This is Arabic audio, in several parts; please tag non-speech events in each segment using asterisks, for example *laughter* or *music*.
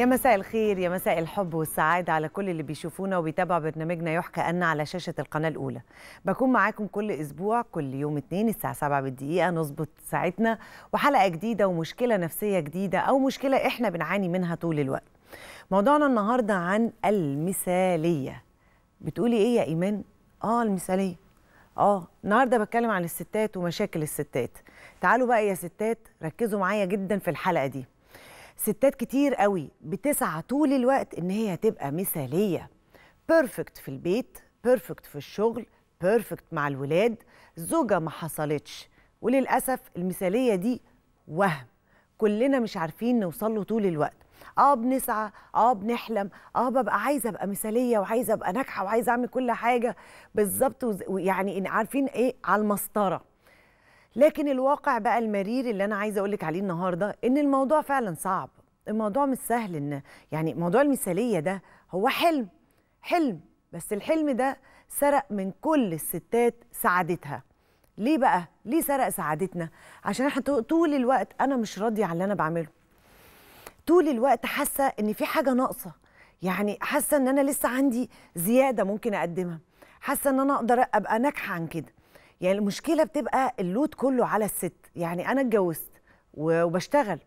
يا مساء الخير يا مساء الحب والسعادة على كل اللي بيشوفونا وبيتابعوا برنامجنا يحكى أن على شاشة القناة الأولى بكون معاكم كل أسبوع كل يوم اثنين الساعة 7 بالدقيقة نظبط ساعتنا وحلقة جديدة ومشكلة نفسية جديدة أو مشكلة إحنا بنعاني منها طول الوقت موضوعنا النهاردة عن المثالية بتقولي إيه يا إيمان؟ آه المثالية آه النهاردة بتكلم عن الستات ومشاكل الستات تعالوا بقى يا ستات ركزوا معايا جدا في الحلقة دي ستات كتير قوي بتسعى طول الوقت ان هي تبقى مثاليه بيرفكت في البيت بيرفكت في الشغل بيرفكت مع الولاد زوجه ما حصلتش وللاسف المثاليه دي وهم كلنا مش عارفين نوصل له طول الوقت اه بنسعى اه بنحلم اه ببقى عايزه ابقى مثاليه وعايزه ابقى ناجحه وعايزه اعمل كل حاجه بالظبط ويعني عارفين ايه على المسطره لكن الواقع بقى المرير اللي انا عايزه اقول لك عليه النهارده ان الموضوع فعلا صعب الموضوع مش سهل ان يعني موضوع المثاليه ده هو حلم حلم بس الحلم ده سرق من كل الستات سعادتها ليه بقى ليه سرق سعادتنا عشان احنا طول الوقت انا مش راضيه على اللي انا بعمله طول الوقت حاسه ان في حاجه ناقصه يعني حاسه ان انا لسه عندي زياده ممكن اقدمها حاسه ان انا اقدر ابقى ناجحه عن كده يعني المشكله بتبقى اللود كله على الست يعني انا اتجوزت وبشتغل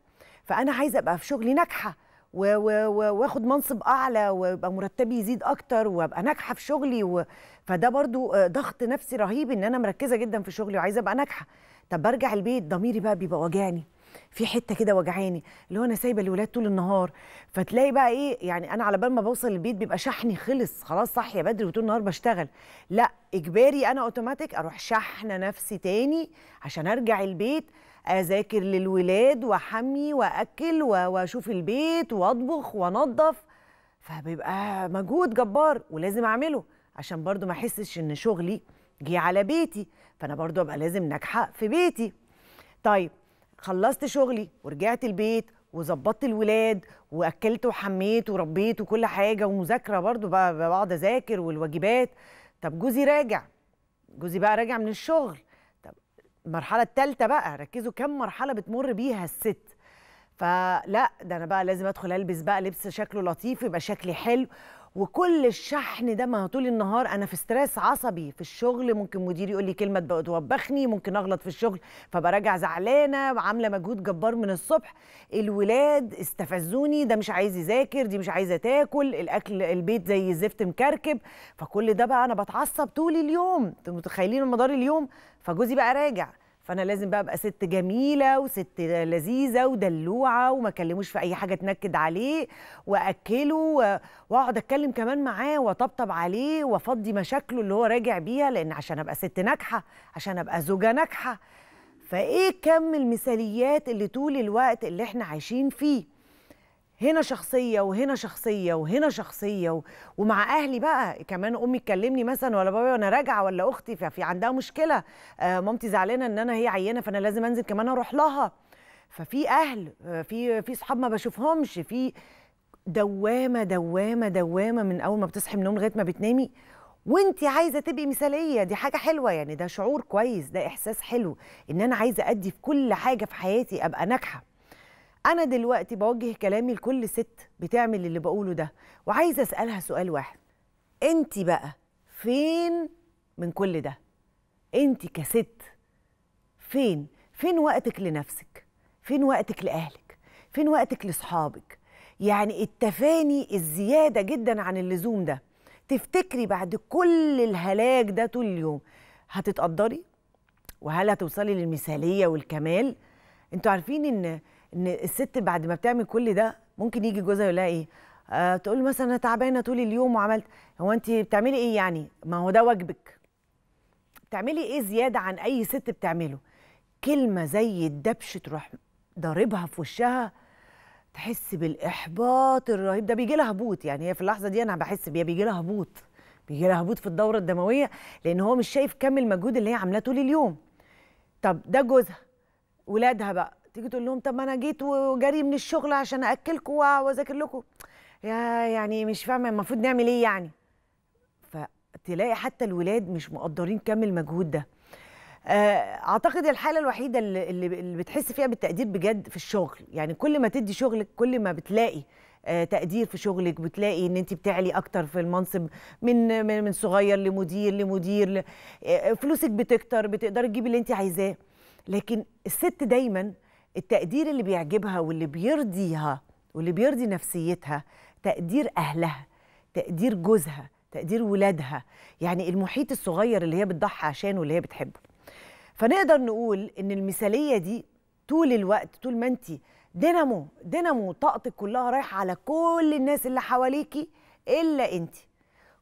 فانا عايزه ابقى في شغلي ناجحه واخد منصب اعلى ويبقى مرتبي يزيد اكتر وابقى ناجحه في شغلي و... فده برضو آه، ضغط نفسي رهيب ان انا مركزه جدا في شغلي وعايزه ابقى ناجحه طب برجع البيت ضميري بقى بيبقى واجعني في حته كده وجعاني اللي هو انا سايبه الولاد طول النهار فتلاقي بقى ايه يعني انا على بال ما بوصل البيت بيبقى شحني خلص خلاص صاحيه بدري وطول النهار بشتغل لا اجباري انا اوتوماتيك اروح شحن نفسي تاني عشان ارجع البيت اذاكر للولاد واحمي واكل واشوف البيت واطبخ وانظف فبيبقى مجهود جبار ولازم اعمله عشان برضو ما احسش ان شغلي جه على بيتي فانا برضو ابقى لازم ناجحه في بيتي طيب خلصت شغلي ورجعت البيت وظبطت الولاد واكلت وحميت وربيت وكل حاجه ومذاكره برضو بقعد اذاكر والواجبات طب جوزي راجع جوزي بقى راجع من الشغل طب المرحله الثالثه بقى ركزوا كم مرحله بتمر بيها الست فلا ده انا بقى لازم ادخل البس بقى لبس شكله لطيف يبقى شكلي حلو وكل الشحن ده ما طول النهار انا في ستريس عصبي في الشغل ممكن مديري يقول لي كلمه توبخني ممكن اغلط في الشغل فبراجع زعلانه عامله مجهود جبار من الصبح الولاد استفزوني ده مش عايز يذاكر دي مش عايزه تاكل الاكل البيت زي الزفت مكركب فكل ده بقى انا بتعصب طول اليوم انتوا متخيلين مدار اليوم فجوزي بقى راجع فانا لازم بقى ابقى ست جميله وست لذيذه ودلوعه وما اكلموش في اي حاجه تنكد عليه واكله واقعد اتكلم كمان معاه واطبطب عليه وافضي مشاكله اللي هو راجع بيها لان عشان ابقى ست ناجحه عشان ابقى زوجه ناجحه فايه كم المثاليات اللي طول الوقت اللي احنا عايشين فيه هنا شخصيه وهنا شخصيه وهنا شخصيه و... ومع اهلي بقى كمان امي تكلمني مثلا ولا بابا وانا راجعه ولا اختي ففي عندها مشكله آه مامتي زعلانه ان انا هي عيانه فانا لازم انزل كمان اروح لها ففي اهل آه، في في صحاب ما بشوفهمش في دوامه دوامه دوامه من اول ما بتصحي من النوم لغايه ما بتنامي وانت عايزه تبقي مثاليه دي حاجه حلوه يعني ده شعور كويس ده احساس حلو ان انا عايزه ادي في كل حاجه في حياتي ابقى ناجحه انا دلوقتي بوجه كلامي لكل ست بتعمل اللي بقوله ده وعايزه اسالها سؤال واحد انت بقى فين من كل ده انت كست فين فين وقتك لنفسك فين وقتك لاهلك فين وقتك لاصحابك يعني التفاني الزياده جدا عن اللزوم ده تفتكري بعد كل الهلاك ده طول اليوم هتتقدري وهل هتوصلي للمثاليه والكمال انتوا عارفين ان ان الست بعد ما بتعمل كل ده ممكن يجي جوزها يقول لها ايه آه تقول مثلا انا تعبانه طول اليوم وعملت هو انت بتعملي ايه يعني ما هو ده واجبك بتعملي ايه زياده عن اي ست بتعمله كلمه زي الدبش تروح ضاربها في وشها تحس بالاحباط الرهيب ده بيجي لها هبوط يعني هي في اللحظه دي انا بحس بيها بيجي لها هبوط بيجي لها هبوط في الدوره الدمويه لان هو مش شايف كم المجهود اللي هي عاملاه طول اليوم طب ده جوزها ولادها بقى تيجي تقول لهم طب ما انا جيت وجري من الشغل عشان اكلكم واذاكر لكم يا يعني مش فاهمه المفروض نعمل ايه يعني فتلاقي حتى الولاد مش مقدرين كم المجهود ده آه، اعتقد الحاله الوحيده اللي, اللي بتحس فيها بالتقدير بجد في الشغل يعني كل ما تدي شغلك كل ما بتلاقي آه، تقدير في شغلك بتلاقي ان انت بتعلي اكتر في المنصب من من صغير لمدير لمدير آه، فلوسك بتكتر بتقدري تجيب اللي انت عايزاه لكن الست دايما التقدير اللي بيعجبها واللي بيرضيها واللي بيرضي نفسيتها تقدير أهلها تقدير جوزها تقدير ولادها يعني المحيط الصغير اللي هي بتضحي عشانه واللي هي بتحبه فنقدر نقول ان المثاليه دي طول الوقت طول ما انت دينامو دينامو طاقتك كلها رايحه على كل الناس اللي حواليكي الا انت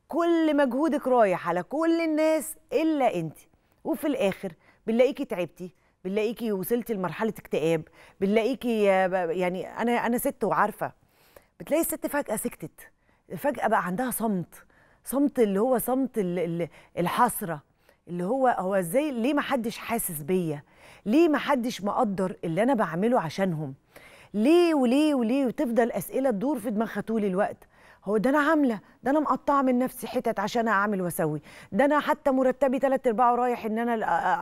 كل مجهودك رايح على كل الناس الا انت وفي الاخر بنلاقيكي تعبتي بنلاقيكي وصلتي لمرحله اكتئاب بنلاقيكي يعني انا انا ست وعارفه بتلاقي الست فجاه سكتت فجاه بقى عندها صمت صمت اللي هو صمت الحسره اللي هو هو ازاي ليه ما حدش حاسس بيا ليه ما حدش مقدر اللي انا بعمله عشانهم ليه وليه وليه وتفضل اسئله تدور في دماغها طول الوقت هو ده انا عامله ده انا مقطعه من نفسي حتت عشان اعمل واسوي ده انا حتى مرتبي ثلاث ارباعه رايح ان انا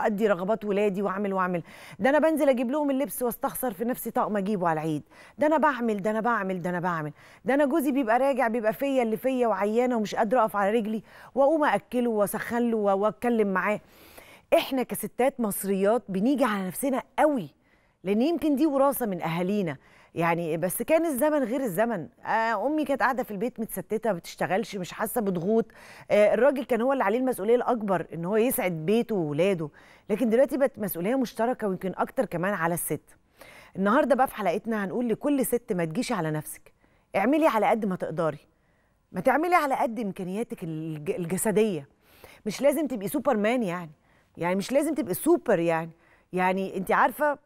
ادي رغبات ولادي واعمل واعمل ده انا بنزل اجيب لهم اللبس واستخسر في نفسي طقم اجيبه على العيد ده انا بعمل ده انا بعمل ده انا بعمل ده انا جوزي بيبقى راجع بيبقى فيا اللي فيا وعيانه ومش قادره اقف على رجلي واقوم اكله واسخن له واتكلم معاه احنا كستات مصريات بنيجي على نفسنا قوي لان يمكن دي وراثه من اهالينا يعني بس كان الزمن غير الزمن آه، امي كانت قاعده في البيت متستته ما بتشتغلش مش حاسه بضغوط آه، الراجل كان هو اللي عليه المسؤوليه الاكبر ان هو يسعد بيته واولاده لكن دلوقتي بقت مسؤوليه مشتركه ويمكن اكتر كمان على الست النهارده بقى في حلقتنا هنقول لكل ست ما تجيش على نفسك اعملي على قد ما تقدري ما تعملي على قد امكانياتك الجسديه مش لازم تبقي سوبر مان يعني يعني مش لازم تبقي سوبر يعني يعني انت عارفه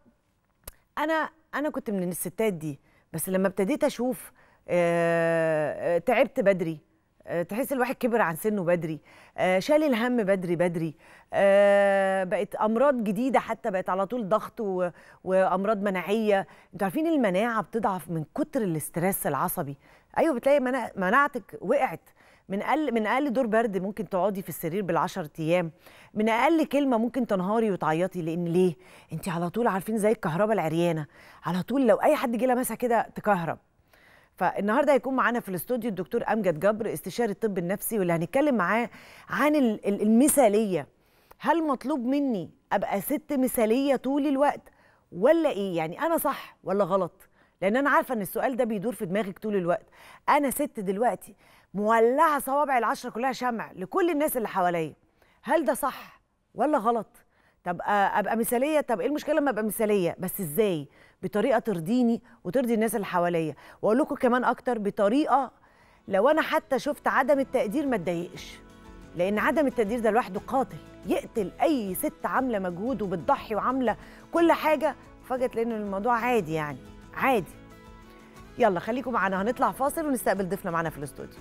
انا انا كنت من الستات دي بس لما ابتديت اشوف آه،, آه تعبت بدري آه تحس الواحد كبر عن سنه بدري آه شال الهم بدري بدري آه، بقت امراض جديده حتى بقت على طول ضغط و... وامراض مناعيه انتوا عارفين المناعه بتضعف من كتر الاسترس العصبي ايوه بتلاقي مناعتك وقعت من اقل من اقل دور برد ممكن تقعدي في السرير بالعشر ايام من اقل كلمه ممكن تنهاري وتعيطي لان ليه انت على طول عارفين زي الكهرباء العريانه على طول لو اي حد جه لمسها كده تكهرب فالنهارده هيكون معانا في الاستوديو الدكتور امجد جبر استشاري الطب النفسي واللي هنتكلم معاه عن المثاليه هل مطلوب مني ابقى ست مثاليه طول الوقت ولا ايه يعني انا صح ولا غلط لان انا عارفه ان السؤال ده بيدور في دماغك طول الوقت انا ست دلوقتي مولعه صوابع العشره كلها شمع لكل الناس اللي حواليا هل ده صح ولا غلط طب آه، ابقى مثاليه طب ايه المشكله لما ابقى مثاليه بس ازاي بطريقه ترضيني وترضي الناس اللي حواليا واقول لكم كمان اكتر بطريقه لو انا حتى شفت عدم التقدير ما اتضايقش لان عدم التقدير ده لوحده قاتل يقتل اي ست عامله مجهود وبتضحي وعامله كل حاجه فجاه لان الموضوع عادي يعني عادي يلا خليكم معانا هنطلع فاصل ونستقبل ضيفنا معانا في الاستوديو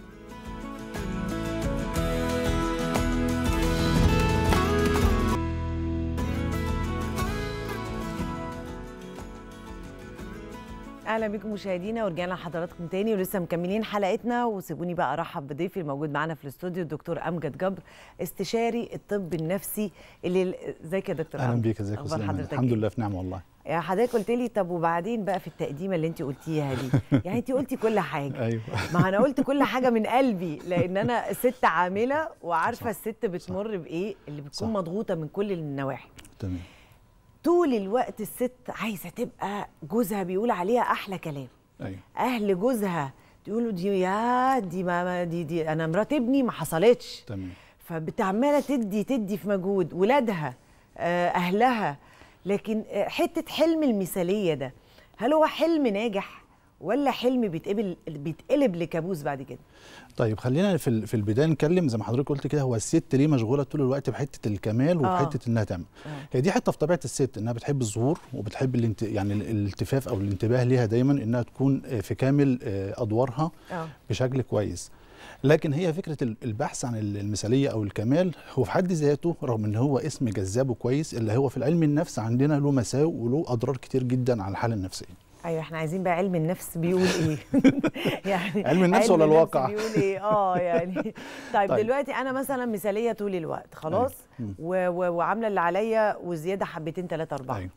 اهلا بيكم مشاهدينا ورجعنا لحضراتكم تاني ولسه مكملين حلقتنا وسيبوني بقى ارحب بضيفي الموجود معانا في الاستوديو الدكتور امجد جبر استشاري الطب النفسي اللي ازيك يا دكتور اهلا بيك ازيك حضرتك الحمد إيه؟ لله في نعمه والله يا حضرتك قلت لي طب وبعدين بقى في التقديمه اللي انت قلتيها دي *laughs* يعني انت قلتي كل حاجه ايوه ما انا قلت كل حاجه من قلبي لان انا *laughs* ست عامله وعارفه الست بتمر بايه اللي بتكون مضغوطه من كل النواحي تمام طول الوقت الست عايزه تبقى جوزها بيقول عليها احلى كلام أيوة. اهل جوزها تقولوا دي يا دي ما دي دي انا مرات ابني ما حصلتش تمام فبتعماله تدي تدي في مجهود ولادها آه، اهلها لكن آه، حته حلم المثاليه ده هل هو حلم ناجح ولا حلم بيتقبل بيتقلب لكابوس بعد كده طيب خلينا في في البدايه نتكلم زي ما حضرتك قلت كده هو الست ليه مشغوله طول الوقت بحته الكمال آه. وبحته آه. انها تعمل آه. هي دي حته في طبيعه الست انها بتحب الظهور وبتحب الانت... يعني الالتفاف او الانتباه ليها دايما انها تكون آه، في كامل آه، ادوارها آه. بشكل كويس لكن هي فكره البحث عن المثاليه او الكمال هو في حد ذاته رغم ان هو اسم جذاب وكويس اللي هو في العلم النفس عندنا له مساوئ وله اضرار كتير جدا على الحاله النفسيه ايوه احنا عايزين بقى علم النفس بيقول ايه *laughs* *laughs* يعني علم النفس ولا الواقع بيقول ايه اه يعني *laughs* طيب, طيب دلوقتي انا مثلا مثاليه طول الوقت خلاص أيوة. وعامله اللي عليا وزياده حبتين ثلاثه اربعه أيوه.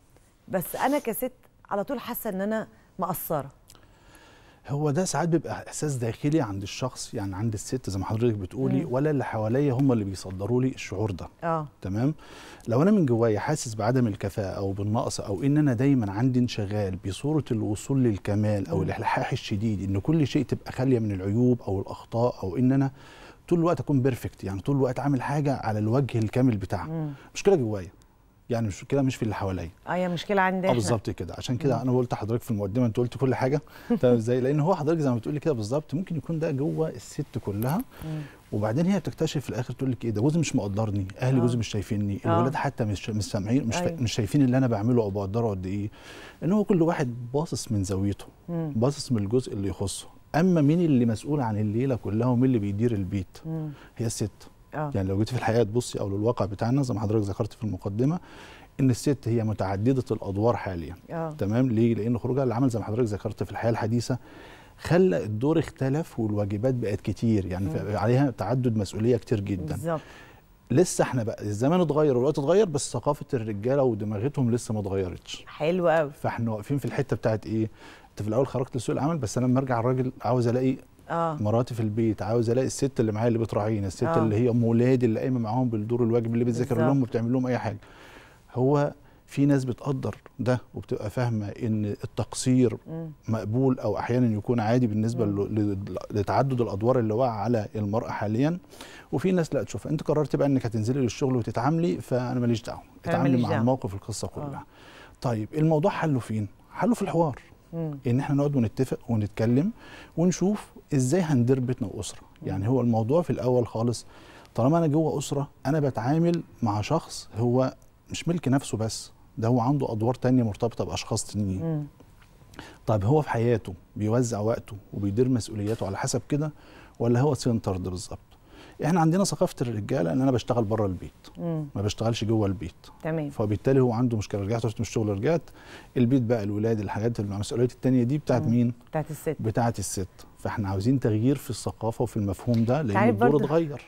بس انا كست على طول حاسه ان انا مقصره هو ده ساعات بيبقى احساس داخلي عند الشخص يعني عند الست زي ما حضرتك بتقولي مم. ولا اللي حواليا هم اللي بيصدروا لي الشعور ده اه تمام لو انا من جوايا حاسس بعدم الكفاءه او بالنقص او ان انا دايما عندي انشغال بصوره الوصول للكمال او الاحلاح الشديد ان كل شيء تبقى خاليه من العيوب او الاخطاء او ان انا طول الوقت اكون بيرفكت يعني طول الوقت عامل حاجه على الوجه الكامل بتاعها مشكله جوايا يعني مش كده مش في اللي حواليا أيوة، اه هي مشكله عندنا بالظبط كده عشان كده انا قلت حضرتك في المقدمه انت قلت كل حاجه تمام *laughs* ازاي لان هو حضرتك زي ما بتقولي كده بالظبط ممكن يكون ده جوه الست كلها وبعدين هي بتكتشف في الاخر تقول لك ايه ده جوزي مش مقدرني اهلي جوزي آه. مش شايفيني آه. الولاد حتى مش مش سامعين مش, أيوه. مش شايفين اللي انا بعمله او بقدره قد ايه ان هو كل واحد باصص من زاويته باصص من الجزء اللي يخصه اما مين اللي مسؤول عن الليله كلها ومين اللي بيدير البيت هي الست أوه. يعني لو جيت في الحقيقه تبصي او للواقع بتاعنا زي ما حضرتك ذكرت في المقدمه ان الست هي متعدده الادوار حاليا أوه. تمام ليه لان خروجها للعمل زي ما حضرتك ذكرت في الحياه الحديثه خلى الدور اختلف والواجبات بقت كتير يعني م. عليها تعدد مسؤوليه كتير جدا بالظبط لسه احنا بقى الزمان اتغير والوقت اتغير بس ثقافه الرجاله ودماغتهم لسه ما اتغيرتش حلو قوي فاحنا واقفين في الحته بتاعت ايه انت في الاول خرجت لسوق العمل بس انا لما ارجع الراجل عاوز الاقي آه. مراتي في البيت عاوز الاقي الست اللي معايا اللي بتراعيني الست آه. اللي هي ام ولادي اللي قايمه معاهم بالدور الواجب اللي بتذاكر لهم وبتعمل لهم اي حاجه هو في ناس بتقدر ده وبتبقى فاهمه ان التقصير م. مقبول او احيانا يكون عادي بالنسبه م. لتعدد الادوار اللي واقع على المراه حاليا وفي ناس لا تشوف انت قررت بقى انك هتنزلي للشغل وتتعاملي فانا ماليش دعوه اتعاملي مع الموقف القصه كلها آه. طيب الموضوع حله فين حله في الحوار م. ان احنا نقعد ونتفق ونتكلم ونشوف ازاي هندير بيتنا واسره يعني هو الموضوع في الاول خالص طالما انا جوه اسره انا بتعامل مع شخص هو مش ملك نفسه بس ده هو عنده ادوار تانية مرتبطه باشخاص تانيين طيب هو في حياته بيوزع وقته وبيدير مسؤولياته على حسب كده ولا هو سنترد بالظبط احنا عندنا ثقافه الرجاله ان انا بشتغل بره البيت مم. ما بشتغلش جوه البيت تمام فبالتالي هو عنده مشكله رجعت من الشغل رجعت البيت بقى الولاد الحاجات المسؤوليات التانية دي بتاعت مم. مين بتاعت الست بتاعت الست فاحنا عاوزين تغيير في الثقافه وفي المفهوم ده لان الدور اتغير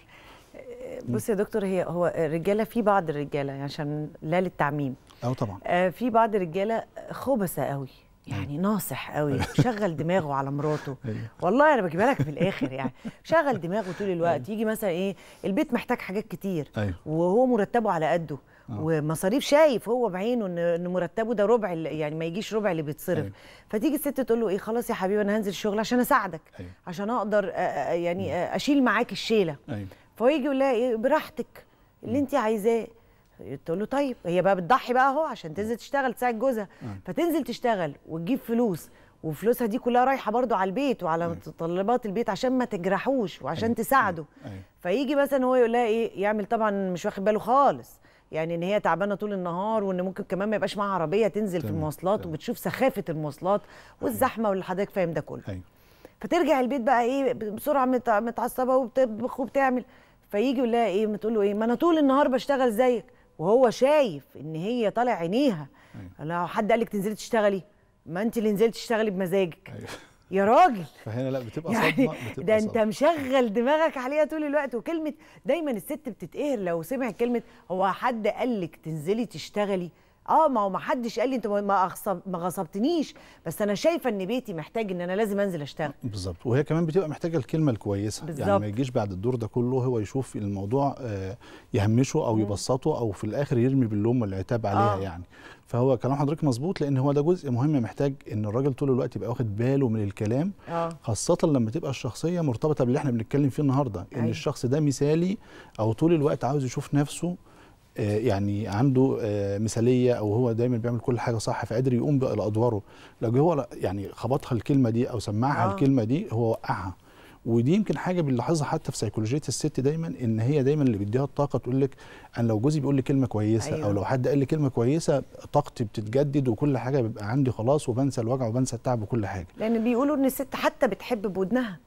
آه، بص يا دكتور هي هو الرجاله في بعض الرجاله يعني عشان لا للتعميم اه طبعا آه، في بعض الرجاله خبثه قوي يعني ناصح قوي *laughs* شغل دماغه على مراته *laughs* أيوه. والله انا بجيبها لك في الاخر يعني *laughs* شغل دماغه طول الوقت أيوه. يجي مثلا ايه البيت محتاج حاجات كتير أيوه. وهو مرتبه على قده آه. ومصاريف شايف هو بعينه ان مرتبه ده ربع يعني ما يجيش ربع اللي بيتصرف فتيجي الست تقول له ايه خلاص يا حبيبي انا هنزل الشغل عشان اساعدك عشان اقدر يعني اشيل معاك الشيله فهو يجي يقول لها ايه براحتك اللي انت عايزاه تقول له طيب هي بقى بتضحي بقى اهو عشان تنزل تشتغل تساعد جوزها فتنزل تشتغل وتجيب فلوس وفلوسها دي كلها رايحه برضو على البيت وعلى متطلبات البيت عشان ما تجرحوش وعشان أيوة، تساعده أيوة، أيوة. فيجي مثلا هو يقول لها ايه يعمل طبعا مش واخد باله خالص يعني ان هي تعبانه طول النهار وان ممكن كمان ما يبقاش معاها عربيه تنزل في المواصلات وبتشوف سخافه المواصلات والزحمه واللي حضرتك فاهم ده كله فترجع البيت بقى ايه بسرعه متعصبه وبتطبخ وبتعمل فيجي يقول لها ايه تقول له ايه ما انا طول النهار بشتغل زيك وهو شايف ان هي طالع عينيها أيوة. لو حد قال لك تنزلي تشتغلي ما انت اللي نزلت تشتغلي بمزاجك أيوة. يا راجل فهنا لا بتبقى يعني صدمه بتبقى ده انت صدمة. مشغل دماغك عليها طول الوقت وكلمه دايما الست بتتقهر لو سمعت كلمه هو حد قال لك تنزلي تشتغلي اه ما هو ما حدش قال لي انت ما أغصب ما غصبتنيش بس انا شايفه ان بيتي محتاج ان انا لازم انزل اشتغل بالظبط وهي كمان بتبقى محتاجه الكلمه الكويسه بالزبط. يعني ما يجيش بعد الدور ده كله هو يشوف الموضوع آه، يهمشه او يبسطه او في الاخر يرمي باللوم والعتاب عليها آه. يعني فهو كلام حضرتك مظبوط لان هو ده جزء مهم محتاج ان الراجل طول الوقت يبقى واخد باله من الكلام آه. خاصه لما تبقى الشخصيه مرتبطه باللي احنا بنتكلم فيه النهارده ان أي. أيوه. الشخص ده مثالي او طول الوقت عاوز يشوف نفسه آه، يعني عنده آه، مثاليه او هو دايما بيعمل كل حاجه صح فقادر يقوم بادواره لو هو يعني خبطها الكلمه دي او سمعها آه. الكلمه دي هو وقعها ودي يمكن حاجه بنلاحظها حتى في سيكولوجيه الست دايما ان هي دايما اللي بيديها الطاقه تقول لك انا لو جوزي بيقول لي كلمه كويسه أيوة. او لو حد قال لي كلمه كويسه طاقتي بتتجدد وكل حاجه بيبقى عندي خلاص وبنسى الوجع وبنسى التعب وكل حاجه لان بيقولوا ان الست حتى بتحب بودنها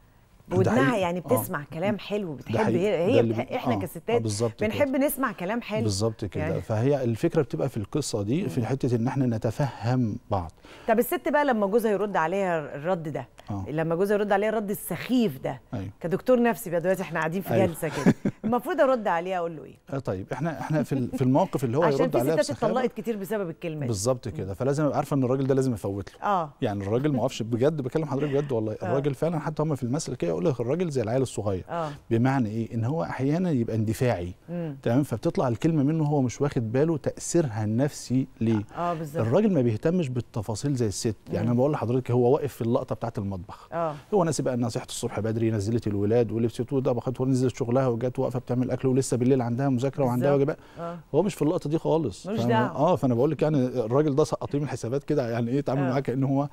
ودنها يعني آه. بتسمع آه. كلام حلو بتحب إيه؟ هي احنا آه. كستات آه بنحب كده. نسمع كلام حلو بالظبط كده يعني. فهي الفكره بتبقى في القصه دي في حته ان احنا نتفهم بعض طب الست بقى لما جوزها يرد عليها الرد ده أوه. لما جوزي يرد عليها الرد السخيف ده أيوه. كدكتور نفسي بقى دلوقتي احنا قاعدين في أيوه. جلسه كده *laughs* المفروض ارد عليها اقول له ايه آه طيب احنا احنا في في الموقف اللي هو يرد عليها عشان في ستات اتطلقت كتير بسبب الكلمه بالظبط كده فلازم ابقى عارفه ان الراجل ده لازم افوت له اه يعني الراجل ما اعرفش بجد بكلم حضرتك بجد والله أوه. الراجل فعلا حتى هم في المثل كده يقول لك الراجل زي العيال الصغير أوه. بمعنى ايه ان هو احيانا يبقى اندفاعي تمام فبتطلع الكلمه منه هو مش واخد باله تاثيرها النفسي ليه آه. آه، بالظبط الراجل ما بيهتمش بالتفاصيل زي الست يعني انا بقول لحضرتك هو واقف في اللقطه بتاعه المطبخ أوه. هو ناسي بقى انها صحت الصبح بدري نزلت الولاد ولبست وطبخت ونزلت شغلها وجت واقفه بتعمل اكل ولسه بالليل عندها مذاكره وعندها واجبات آه. هو مش في اللقطه دي خالص اه فانا بقول لك يعني الراجل ده سقطيه من الحسابات كده يعني ايه اتعامل آه. معاه كان هو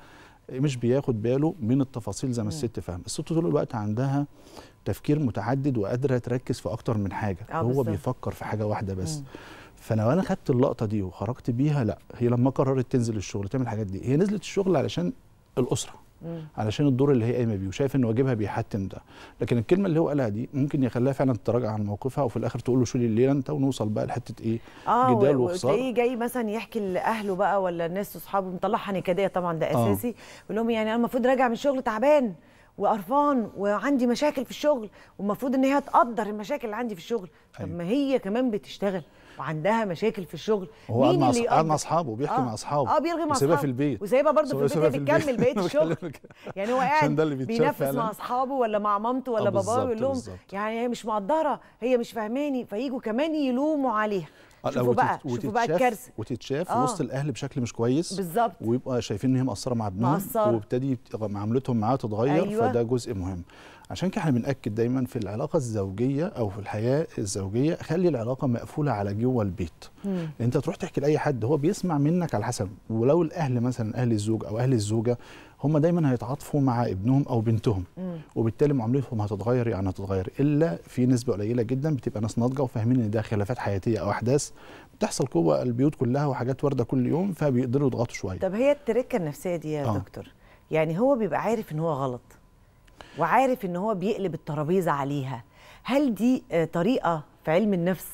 مش بياخد باله من التفاصيل زي ما الست فاهمه الست طول الوقت عندها تفكير متعدد وقادره تركز في اكتر من حاجه آه، هو بيفكر في حاجه واحده بس مم. فلو انا خدت اللقطه دي وخرجت بيها لا هي لما قررت تنزل الشغل تعمل الحاجات دي هي نزلت الشغل علشان الاسره علشان الدور اللي هي قايمه بيه وشايف ان واجبها بيحتم ده لكن الكلمه اللي هو قالها دي ممكن يخليها فعلا تتراجع عن موقفها وفي الاخر تقول له شيل الليله انت ونوصل بقى لحته ايه آه جدال وخساره اه جاي مثلا يحكي لاهله بقى ولا الناس اصحابه مطلعها نكديه طبعا ده آه. اساسي آه. يقول لهم يعني انا المفروض راجع من الشغل تعبان وقرفان وعندي مشاكل في الشغل والمفروض ان هي تقدر المشاكل اللي عندي في الشغل طب أيوة. ما هي كمان بتشتغل وعندها مشاكل في الشغل هو مين اللي قاعد مع اصحابه بيحكي آه. مع اصحابه اه بيرغي مع اصحابه في البيت وسايبها برضه في *laughs* البيت بتكمل بقيه الشغل يعني هو *laughs* قاعد بينفس مع اصحابه ولا مع مامته ولا آه، باباه يقول لهم يعني هي مش مقدره هي مش فاهماني فييجوا كمان يلوموا عليها آه، شوفوا بقى شوفوا بقى الكارثه وتتشاف آه. وسط الاهل بشكل مش كويس بالظبط ويبقى شايفين ان هي مقصره مع ابنها مقصر. وابتدي معاملتهم معاه تتغير أيوة. فده جزء مهم عشان كده احنا بنأكد دايما في العلاقة الزوجية أو في الحياة الزوجية خلي العلاقة مقفولة على جوه البيت. مم. أنت تروح تحكي لأي حد هو بيسمع منك على حسب ولو الأهل مثلا أهل الزوج أو أهل الزوجة هم دايما هيتعاطفوا مع ابنهم او بنتهم وبالتالي معاملتهم هتتغير يعني هتتغير الا في نسبه قليله جدا بتبقى ناس ناضجه وفاهمين ان ده خلافات حياتيه او احداث بتحصل جوه البيوت كلها وحاجات وارده كل يوم فبيقدروا يضغطوا شويه طب هي التركه النفسيه دي يا آه. دكتور يعني هو بيبقى عارف ان هو غلط وعارف ان هو بيقلب الترابيزه عليها هل دي آه، طريقه في علم النفس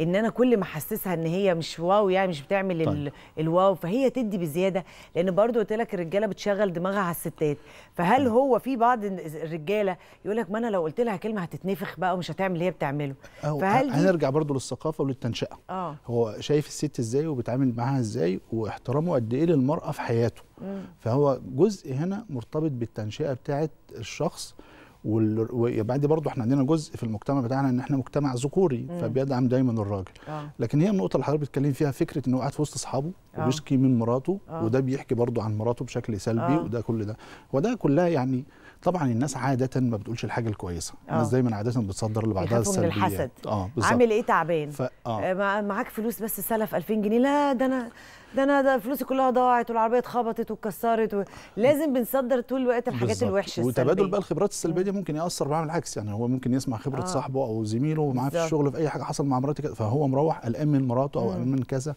ان انا كل ما احسسها ان هي مش واو يعني مش بتعمل طيب. الواو فهي تدي بزياده لان برضو قلت لك الرجاله بتشغل دماغها على الستات فهل هو في بعض الرجاله يقول لك ما انا لو قلت لها كلمه هتتنفخ بقى ومش هتعمل اللي هي بتعمله فهل هنرجع برضو للثقافه وللتنشئه آه. هو شايف الست ازاي وبيتعامل معاها ازاي واحترامه قد ايه للمراه في حياته مم. فهو جزء هنا مرتبط بالتنشئه بتاعه الشخص ويبقى عندي برضه احنا عندنا جزء في المجتمع بتاعنا ان احنا مجتمع ذكوري فبيدعم دايما الراجل آه. لكن هي النقطه اللي حضرتك بتتكلم فيها فكره انه قاعد في وسط اصحابه وبيشكي آه. من مراته أوه. وده بيحكي برضه عن مراته بشكل سلبي أوه. وده كل ده وده كلها يعني طبعا الناس عاده ما بتقولش الحاجه الكويسه أوه. الناس دايما عاده بتصدر اللي بعدها السلبيه الحسد اه بالظبط عامل ايه تعبان ف... آه. آه، معاك فلوس بس سلف 2000 جنيه لا ده انا ده انا ده فلوسي كلها ضاعت والعربيه اتخبطت واتكسرت و... لازم بنصدر طول الوقت الحاجات بالزبط. الوحشه وتبادل بقى الخبرات السلبيه دي ممكن ياثر بقى العكس يعني هو ممكن يسمع خبره آه. صاحبه او زميله معاه في الشغل في اي حاجه حصل مع مراته فهو مروح قلقان من مراته او قلقان من كذا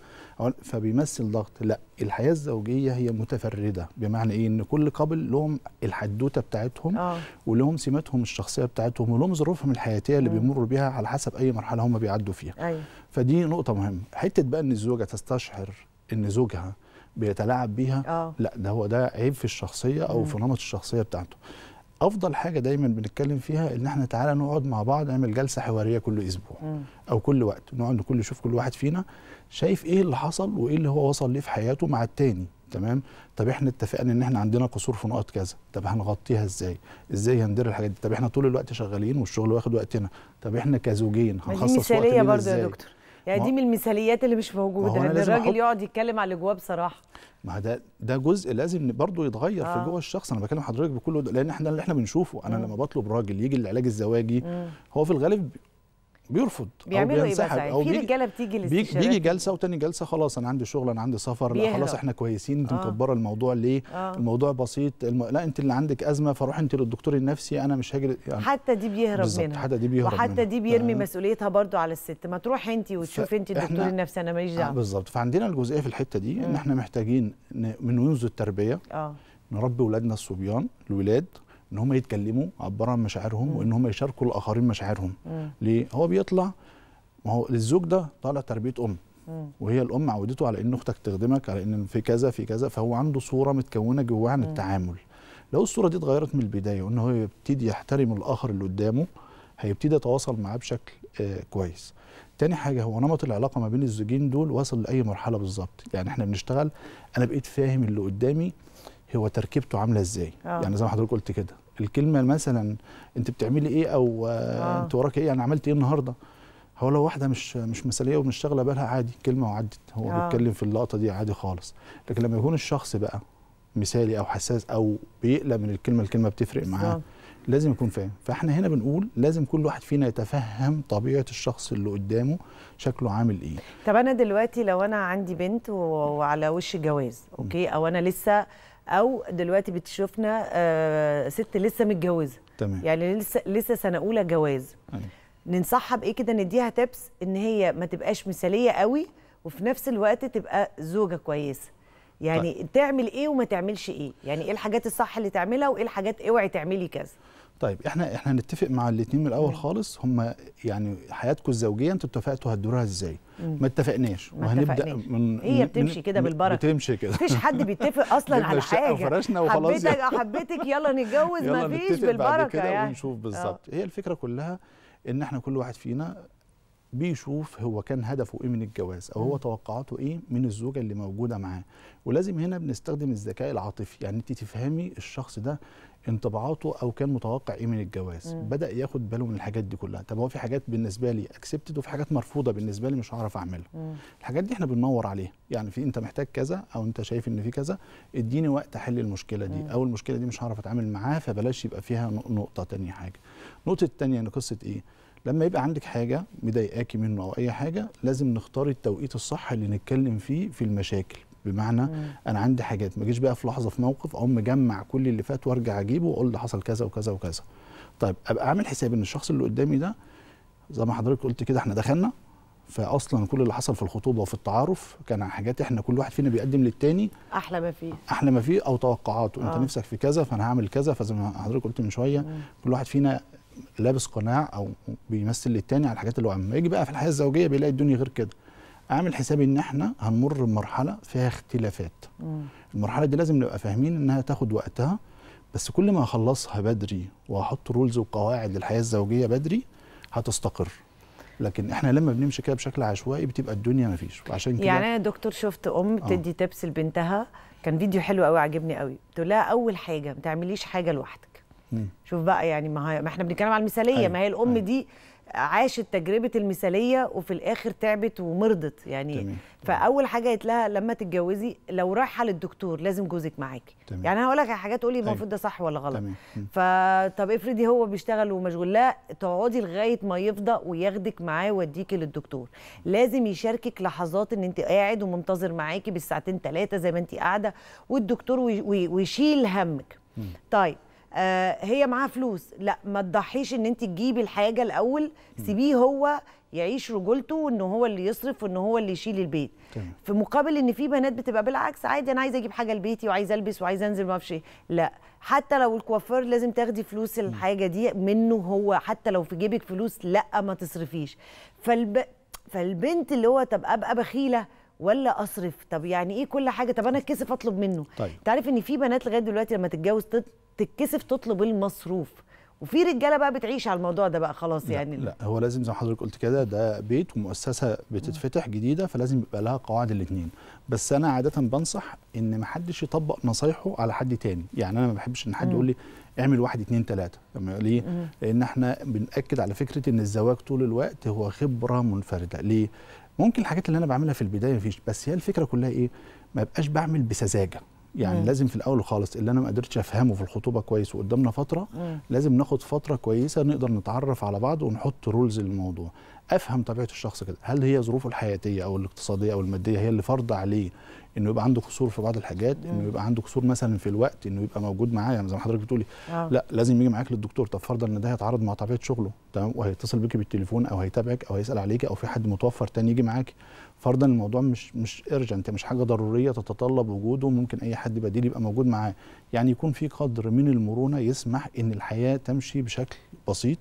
فبيمثل الضغط لا الحياه الزوجيه هي متفرده بمعنى ايه ان كل قبل لهم الحدوته بتاعتهم آه. ولهم سماتهم الشخصيه بتاعتهم ولهم ظروفهم الحياتيه اللي بيمروا بيها على حسب اي مرحله هم بيعدوا فيها أيوه. فدي نقطه مهمه حته بقى ان الزوجه تستشعر ان زوجها بيتلاعب بيها آه. لا ده هو ده عيب في الشخصيه او مم. في نمط الشخصيه بتاعته افضل حاجه دايما بنتكلم فيها ان احنا تعالى نقعد مع بعض نعمل جلسه حواريه كل اسبوع م. او كل وقت نقعد كل نشوف كل واحد فينا شايف ايه اللي حصل وايه اللي هو وصل ليه في حياته مع التاني تمام طب احنا اتفقنا ان احنا عندنا قصور في نقط كذا طب هنغطيها ازاي ازاي هندير الحاجات دي طب احنا طول الوقت شغالين والشغل واخد وقتنا طب احنا كزوجين هنخصص وقت برضه ازاي؟ يا دكتور يعني دي من المثاليات اللي مش موجوده ان الراجل يقعد يتكلم على اللي جواه بصراحه ما ده ده جزء لازم برضه يتغير آه. في جوه الشخص انا بكلم حضرتك بكل لان احنا اللي احنا بنشوفه انا م. لما بطلب راجل يجي للعلاج الزواجي م. هو في الغالب بيرفض بيعملوا او إيه بينسحب او في رجاله بتيجي للاستشارات بيجي جلسه وتاني جلسه خلاص انا عندي شغل انا عندي سفر لا خلاص احنا كويسين انت آه. مكبره الموضوع ليه آه. الموضوع بسيط الم... لا انت اللي عندك ازمه فروح انت للدكتور النفسي انا مش هاجر يعني حتى دي بيهرب منها حتى دي بيهرب وحتى منها. دي بيرمي ف... مسؤوليتها برضو على الست ما تروح انت وتشوف ف... انت الدكتور النفسي انا ماليش دعوه آه بالظبط فعندنا الجزئيه في الحته دي ان احنا محتاجين من منذ التربيه آه. نربي اولادنا الصبيان الولاد ان هم يتكلموا عبارة عن مشاعرهم وان هم يشاركوا الاخرين مشاعرهم ليه هو بيطلع ما هو الزوج ده طالع تربيه ام وهي الام عودته على ان اختك تخدمك على ان في كذا في كذا فهو عنده صوره متكونه جواه عن التعامل لو الصوره دي اتغيرت من البدايه وان هو يبتدي يحترم الاخر اللي قدامه هيبتدي يتواصل معاه بشكل آه كويس تاني حاجه هو نمط العلاقه ما بين الزوجين دول وصل لاي مرحله بالظبط يعني احنا بنشتغل انا بقيت فاهم اللي قدامي هو تركيبته عامله ازاي أوه. يعني زي ما حضرتك قلت كده الكلمه مثلا انت بتعملي ايه او أوه. آه. انت وراك ايه يعني عملت ايه النهارده هو لو واحده مش مش مثاليه ومش شاغله بالها عادي كلمه وعدت هو أوه. بيتكلم في اللقطه دي عادي خالص لكن لما يكون الشخص بقى مثالي او حساس او بيقلق من الكلمه الكلمه بتفرق معاه لازم يكون فاهم فاحنا هنا بنقول لازم كل واحد فينا يتفهم طبيعه الشخص اللي قدامه شكله عامل ايه طب انا دلوقتي لو انا عندي بنت وعلى وش جواز اوكي او انا لسه او دلوقتي بتشوفنا آه، ست لسه متجوزه تمام يعني لسه لسه سنه اولى جواز أيه. ننصحها بايه كده نديها تبس ان هي ما تبقاش مثاليه قوي وفي نفس الوقت تبقى زوجه كويسه طيب. يعني طيب. تعمل ايه وما تعملش ايه يعني ايه الحاجات الصح اللي تعملها وايه الحاجات اوعي تعملي كذا طيب احنا احنا هنتفق مع الاثنين من الاول خالص هم يعني حياتكم الزوجيه انتوا اتفقتوا هتديروها ازاي ما اتفقناش وهنبدا من هي بتمشي كده بالبركه بتمشي كده مفيش حد بيتفق *laughs* اصلا على حاجه وخلاص حبيتك آه، حبيتك يلا نتجوز *laughs* مفيش بالبركه بعد كده يعني ونشوف بالظبط آه. هي الفكره كلها ان احنا كل واحد فينا بيشوف هو كان هدفه ايه من الجواز او هو توقعاته ايه من الزوجه اللي موجوده معاه ولازم هنا بنستخدم الذكاء العاطفي يعني انت تفهمي الشخص ده انطباعاته او كان متوقع ايه من الجواز مم. بدا ياخد باله من الحاجات دي كلها طب هو في حاجات بالنسبه لي اكسبتد وفي حاجات مرفوضه بالنسبه لي مش هعرف اعملها مم. الحاجات دي احنا بننور عليها يعني في انت محتاج كذا او انت شايف ان في كذا اديني وقت احل المشكله دي مم. او المشكله دي مش هعرف اتعامل معاها فبلاش يبقى فيها نقطه تانية حاجه النقطه الثانيه ان يعني قصه ايه لما يبقى عندك حاجه مضايقاكي منه او اي حاجه لازم نختار التوقيت الصح اللي نتكلم فيه في المشاكل بمعنى مم. انا عندي حاجات ما جيش بقى في لحظه في موقف اقوم مجمع كل اللي فات وارجع اجيبه واقول ده حصل كذا وكذا وكذا طيب ابقى عامل حساب ان الشخص اللي قدامي ده زي ما حضرتك قلت كده احنا دخلنا فاصلا كل اللي حصل في الخطوبه وفي التعارف كان حاجات احنا كل واحد فينا بيقدم للتاني احلى ما فيه احلى ما فيه او توقعاته انت آه. نفسك في كذا فانا هعمل كذا فزي ما حضرتك قلت من شويه مم. كل واحد فينا لابس قناع او بيمثل للتاني على الحاجات اللي هو عاملها يجي بقى في الحياه الزوجيه بيلاقي الدنيا غير كده عامل حسابي ان احنا هنمر بمرحله فيها اختلافات مم. المرحله دي لازم نبقى فاهمين انها تاخد وقتها بس كل ما اخلصها بدري واحط رولز وقواعد للحياه الزوجيه بدري هتستقر لكن احنا لما بنمشي كده بشكل عشوائي بتبقى الدنيا ما فيش وعشان كده يعني انا دكتور شفت ام آه. بتدي آه. تبس لبنتها كان فيديو حلو قوي عجبني قوي بتقول لها اول حاجه ما تعمليش حاجه لوحدك شوف بقى يعني ما, ما احنا بنتكلم على المثاليه أيوة. ما هي الام أيوة. دي عاشت تجربه المثاليه وفي الاخر تعبت ومرضت يعني تمام. فاول حاجه قالت لها لما تتجوزي لو رايحه للدكتور لازم جوزك معاكي تمام. يعني انا هقول لك حاجات تقولي المفروض أيوة. ده صح ولا غلط فطب افرضي هو بيشتغل ومشغول لا تقعدي لغايه ما يفضى وياخدك معاه ويوديكي للدكتور لازم يشاركك لحظات ان انت قاعد ومنتظر معاكي بالساعتين ثلاثه زي ما انت قاعده والدكتور ويشيل همك طيب آه، هي معاها فلوس لا ما تضحيش ان انت تجيبي الحاجه الاول سيبيه هو يعيش رجولته وان هو اللي يصرف وان هو اللي يشيل البيت طيب. في مقابل ان في بنات بتبقى بالعكس عادي انا عايزه اجيب حاجه لبيتي وعايزه البس وعايزه انزل ما اعرفش إيه. لا حتى لو الكوافير لازم تاخدي فلوس الحاجه دي منه هو حتى لو في جيبك فلوس لا ما تصرفيش فالب... فالبنت اللي هو طب ابقى بخيله ولا اصرف طب يعني ايه كل حاجه طب انا اتكسف اطلب منه طيب. تعرف ان في بنات لغايه دلوقتي لما تتجوز تتكسف تطلب المصروف وفي رجاله بقى بتعيش على الموضوع ده بقى خلاص لا يعني لا هو لازم زي ما حضرتك قلت كده ده بيت ومؤسسه بتتفتح جديده فلازم يبقى لها قواعد الاثنين بس انا عاده بنصح ان ما حدش يطبق نصايحه على حد تاني يعني انا ما بحبش ان حد يقول لي اعمل واحد اتنين تلاته ليه؟ لان احنا بناكد على فكره ان الزواج طول الوقت هو خبره منفرده ليه؟ ممكن الحاجات اللي انا بعملها في البدايه مفيش بس هي الفكره كلها ايه؟ ما بقاش بعمل بسذاجه يعني مم. لازم في الاول خالص اللي انا ما قدرتش افهمه في الخطوبه كويس وقدامنا فتره مم. لازم ناخد فتره كويسه نقدر نتعرف على بعض ونحط رولز للموضوع افهم طبيعه الشخص كده هل هي ظروفه الحياتيه او الاقتصاديه او الماديه هي اللي فرض عليه انه يبقى عنده قصور في بعض الحاجات مم. انه يبقى عنده قصور مثلا في الوقت انه يبقى موجود معايا زي ما حضرتك بتقولي آه. لا لازم يجي معاك للدكتور طب فرضا ان ده هيتعارض مع طبيعه شغله تمام وهيتصل بيكي بالتليفون او هيتابعك او هيسال عليك او في حد متوفر تاني يجي معاكي فرضا الموضوع مش مش ارجنت مش حاجه ضروريه تتطلب وجوده ممكن اي حد بديل يبقى موجود معاه يعني يكون في قدر من المرونه يسمح ان الحياه تمشي بشكل بسيط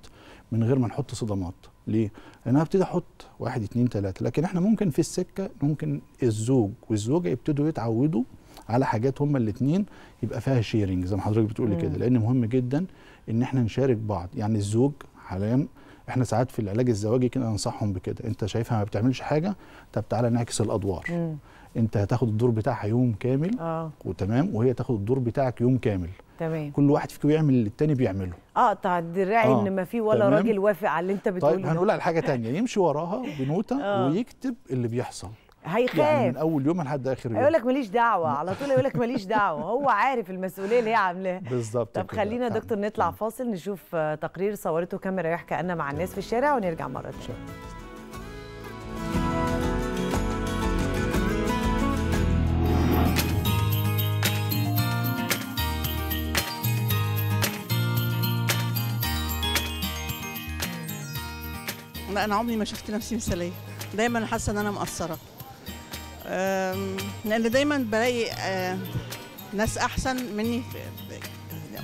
من غير ما نحط صدمات ليه؟ لان انا ابتدي احط واحد اثنين ثلاثه لكن احنا ممكن في السكه ممكن الزوج والزوجه يبتدوا يتعودوا على حاجات هما الاثنين يبقى فيها شيرنج زي ما حضرتك بتقولي كده لان مهم جدا ان احنا نشارك بعض يعني الزوج حاليا احنا ساعات في العلاج الزواجي كده انصحهم بكده انت شايفها ما بتعملش حاجه طب تعالى نعكس الادوار مم. انت هتاخد الدور بتاعها يوم كامل آه. وتمام وهي تاخد الدور بتاعك يوم كامل تمام كل واحد فيكم يعمل اللي التاني بيعمله اقطع آه، طيب، الدراعي آه. ان ما في ولا تمام. راجل وافق على اللي انت طيب، بتقوله طيب هنقول على حاجه تانية *laughs* يمشي وراها بنوته آه. ويكتب اللي بيحصل هيخاف يعني من اول يوم لحد اخر يوم يقول لك ماليش دعوه على طول يقول لك ماليش دعوه *laughs* هو عارف المسؤوليه اللي هي عاملاها بالظبط طب خلينا دكتور نطلع فاصل نشوف تقرير صورته كاميرا يحكى أنا مع الناس في الشارع ونرجع مره تانيه انا عمري ما شفت نفسي مثاليه دايما حاسه ان انا مقصره لان دايما بلاقي آه، ناس احسن مني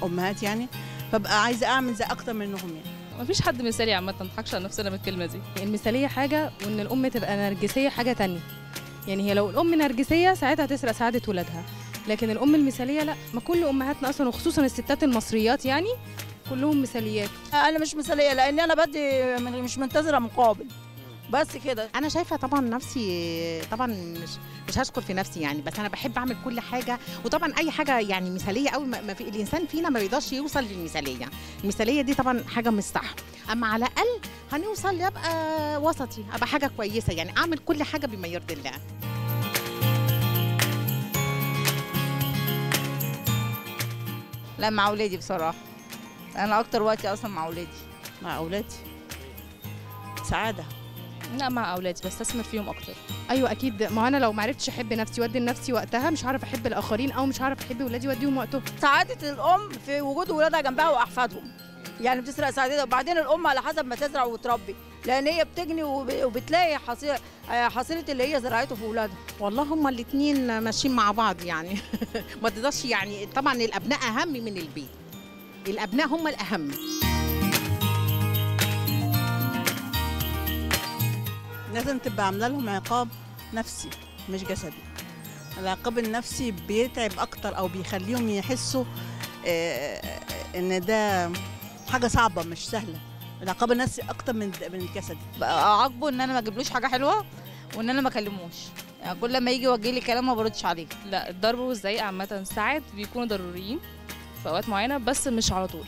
امهات يعني فببقى عايزه اعمل زي اكتر منهم يعني ما فيش حد مثالي عامه ما تضحكش على نفسنا بالكلمه دي يعني المثاليه حاجه وان الام تبقى نرجسيه حاجه تانية يعني هي لو الام نرجسيه ساعتها تسرق سعاده ولادها لكن الام المثاليه لا ما كل امهاتنا اصلا وخصوصا الستات المصريات يعني كلهم مثاليات انا مش مثاليه لان انا بدي مش منتظره مقابل بس كده انا شايفه طبعا نفسي طبعا مش مش هشكر في نفسي يعني بس انا بحب اعمل كل حاجه وطبعا اي حاجه يعني مثاليه قوي ما في الانسان فينا ما بيقدرش يوصل للمثاليه المثاليه دي طبعا حاجه مش صح اما على الاقل هنوصل ابقى وسطي ابقى حاجه كويسه يعني اعمل كل حاجه بما يرضي الله لا مع اولادي بصراحه انا اكتر وقتي اصلا مع اولادي مع اولادي سعاده لا مع اولادي بستثمر فيهم اكتر ايوه اكيد ما انا لو ما عرفتش احب نفسي وادي لنفسي وقتها مش هعرف احب الاخرين او مش هعرف احب ولادي واديهم وقتهم سعاده الام في وجود ولادها جنبها واحفادهم يعني بتسرق سعادتها وبعدين الام على حسب ما تزرع وتربي لان هي بتجني وبتلاقي حصيله آه، حصيله اللي هي زرعته في اولادها والله هما الاثنين ماشيين مع بعض يعني *laughs* ما تقدرش يعني طبعا الابناء اهم من البيت الابناء هم الاهم لازم تبقى عامله لهم عقاب نفسي مش جسدي العقاب النفسي بيتعب اكتر او بيخليهم يحسوا آه، آه، ان ده حاجه صعبه مش سهله العقاب النفسي اكتر من من الجسدي اعاقبه ان انا ما اجيبلوش حاجه حلوه وان انا ما اكلموش يعني كل ما يجي يوجه لي كلام ما بردش عليه لا الضرب والزيق عامه ساعات بيكونوا ضروريين في اوقات معينه بس مش على طول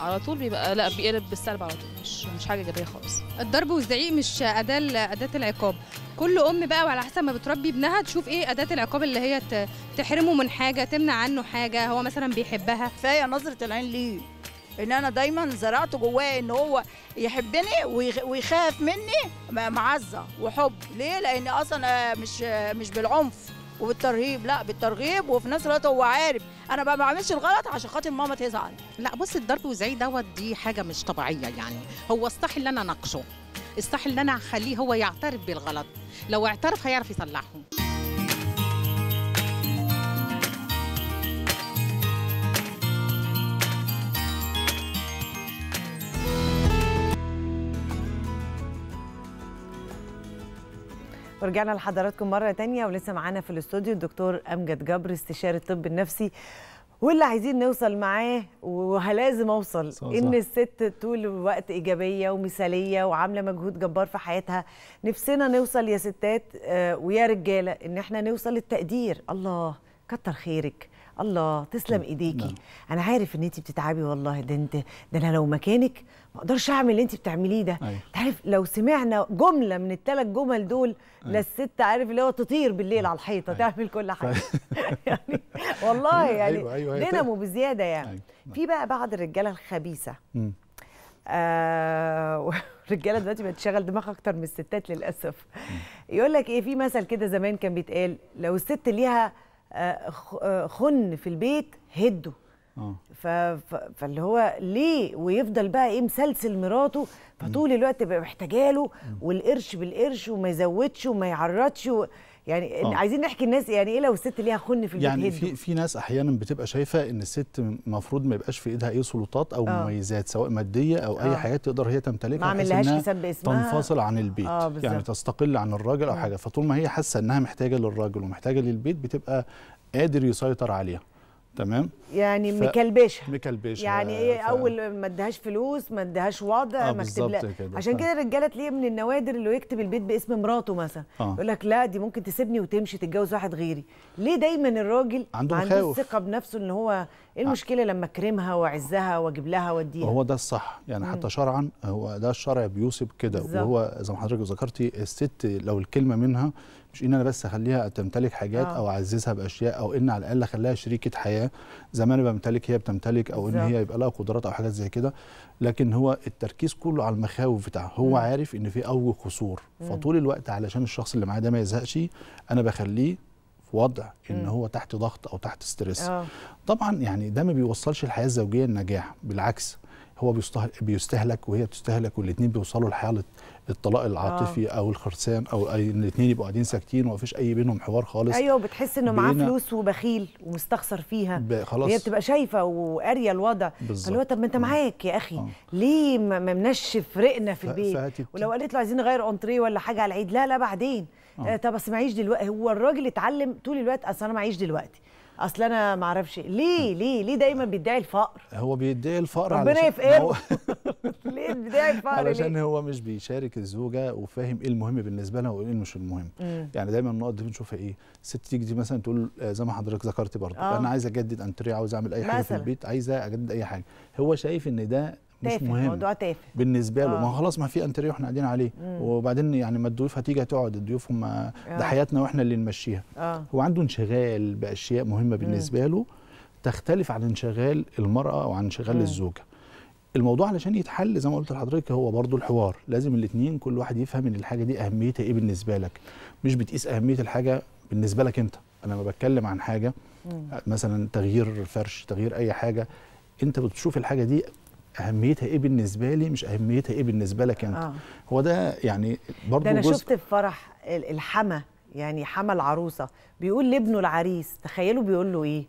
على طول بيبقى لا بيقلب بالسلب على طول مش مش حاجه ايجابيه خالص الضرب والزعيق مش اداه اداه العقاب كل ام بقى وعلى حسب ما بتربي ابنها تشوف ايه اداه العقاب اللي هي تحرمه من حاجه تمنع عنه حاجه هو مثلا بيحبها كفايه نظره العين ليه ان انا دايما زرعت جواه ان هو يحبني ويخاف مني معزه وحب ليه لان اصلا مش مش بالعنف وبالترهيب لا بالترغيب وفي نفس الوقت هو عارف انا ما بعملش الغلط عشان خاطر ماما تزعل لا بص الضرب زي دوت دي حاجه مش طبيعيه يعني هو الصح ان انا اناقشه الصح ان انا اخليه هو يعترف بالغلط لو اعترف هيعرف يصلحه ورجعنا لحضراتكم مرة تانية ولسه معانا في الاستوديو الدكتور أمجد جبر استشاري الطب النفسي واللي عايزين نوصل معاه وهلازم اوصل صح ان صح. الست طول الوقت ايجابيه ومثاليه وعامله مجهود جبار في حياتها نفسنا نوصل يا ستات آه، ويا رجاله ان احنا نوصل للتقدير الله كتر خيرك الله تسلم نعم. ايديكي نعم. انا عارف ان انت بتتعبي والله ده انت ده انا لو مكانك ما اقدرش اعمل اللي انت بتعمليه ده أيوه. عارف لو سمعنا جمله من الثلاث جمل دول أيه. للست عارف اللي هو تطير بالليل أيه. على الحيطه أيه. تعمل كل حاجه *laughs* يعني والله أيوه، يعني أيوه. أيوه. أيوه. دينامو بزياده يعني أيوه. نعم. في بقى بعض الرجاله الخبيثه الرجاله آه *laughs* الرجاله دلوقتي بقت تشغل دماغها اكتر من الستات للاسف يقول لك ايه في مثل كده زمان كان بيتقال لو الست ليها آه، آه، خن في البيت هده آه. ف... فاللي هو ليه ويفضل بقى ايه مسلسل مراته فطول الوقت بقى محتاجاله والقرش بالقرش وما يزودش وما يعرضش و... يعني آه. عايزين نحكي الناس يعني ايه لو الست ليها خن في يعني البيت يعني في في ناس احيانا بتبقى شايفه ان الست المفروض ما يبقاش في ايدها اي سلطات او آه. مميزات سواء ماديه او آه. اي حاجات تقدر هي تمتلكها ما عملهاش حساب باسمها تنفصل عن البيت آه يعني تستقل عن الراجل او آه. حاجه فطول ما هي حاسه انها محتاجه للراجل ومحتاجه للبيت بتبقى قادر يسيطر عليها تمام يعني ف... مكلبشه مكلبشه يعني ايه ف... اول ما ادهاش فلوس ما ادهاش وضع آه ما اكتب كده. عشان ف... كده الرجاله تلاقيه من النوادر اللي يكتب البيت باسم مراته مثلا آه. يقول لك لا دي ممكن تسيبني وتمشي تتجوز واحد غيري ليه دايما الراجل عنده, عنده ثقه بنفسه ان هو ايه آه. المشكله لما اكرمها واعزها واجيب لها واديها هو ده الصح يعني مم. حتى شرعا هو ده الشرع بيوصف كده وهو زي ما حضرتك ذكرتي الست لو الكلمه منها مش ان انا بس اخليها تمتلك حاجات آه. او اعززها باشياء او ان على الاقل اخليها شريكه حياه زي ما انا بمتلك هي بتمتلك او ان هي يبقى لها قدرات او حاجات زي كده لكن هو التركيز كله على المخاوف بتاعها هو م. عارف ان في اوجه قصور فطول الوقت علشان الشخص اللي معاه ده ما يزهقش انا بخليه في وضع ان هو تحت ضغط او تحت ستريس آه. طبعا يعني ده ما بيوصلش الحياه الزوجيه للنجاح بالعكس هو بيستهلك وهي بتستهلك والاثنين بيوصلوا لحاله الطلاق العاطفي آه. او الخرسان او الاثنين يبقوا قاعدين ساكتين ومفيش اي بينهم حوار خالص ايوه بتحس انه معاه فلوس وبخيل ومستخسر فيها خلاص هي بتبقى شايفه وقاريه الوضع فاللي هو طب ما انت معاك يا اخي آه. ليه ما منشف رقنا في البيت ولو قالت له عايزين نغير اونتريه ولا حاجه على العيد لا لا بعدين آه. طب بس معيش دلوقتي هو الراجل اتعلم طول الوقت اصل انا معيش دلوقتي اصل انا ما اعرفش ليه ليه ليه دايما بيدعي الفقر هو بيدعي الفقر ربنا يفقره *laughs* ليه بيدعي الفقر علشان ليه؟ هو مش بيشارك الزوجه وفاهم ايه المهم بالنسبه لها وايه مش المهم مم. يعني دايما النقط دي بنشوفها ايه الست تيجي دي مثلا تقول آه، زي ما حضرتك ذكرتي برضه آه. انا عايز اجدد انتريه عاوز اعمل اي حاجه مثلاً. في البيت عايزه اجدد اي حاجه هو شايف ان ده مش مهم موضوع تافه بالنسبه له آه. ما خلاص ما في انتريه واحنا قاعدين عليه مم. وبعدين يعني ما الضيوف هتيجي هتقعد الضيوف هم آه. ده حياتنا واحنا اللي نمشيها آه. هو عنده انشغال باشياء مهمه بالنسبه مم. له تختلف عن انشغال المراه او عن انشغال الزوجه الموضوع علشان يتحل زي ما قلت لحضرتك هو برضو الحوار لازم الاثنين كل واحد يفهم ان الحاجه دي اهميتها ايه بالنسبه لك مش بتقيس اهميه الحاجه بالنسبه لك انت انا لما بتكلم عن حاجه مم. مثلا تغيير فرش تغيير اي حاجه انت بتشوف الحاجه دي اهميتها ايه بالنسبه لي مش اهميتها ايه بالنسبه لك انت آه. هو ده يعني برضه ده انا جزء شفت في فرح الحما يعني حما العروسه بيقول لابنه العريس تخيلوا بيقول له ايه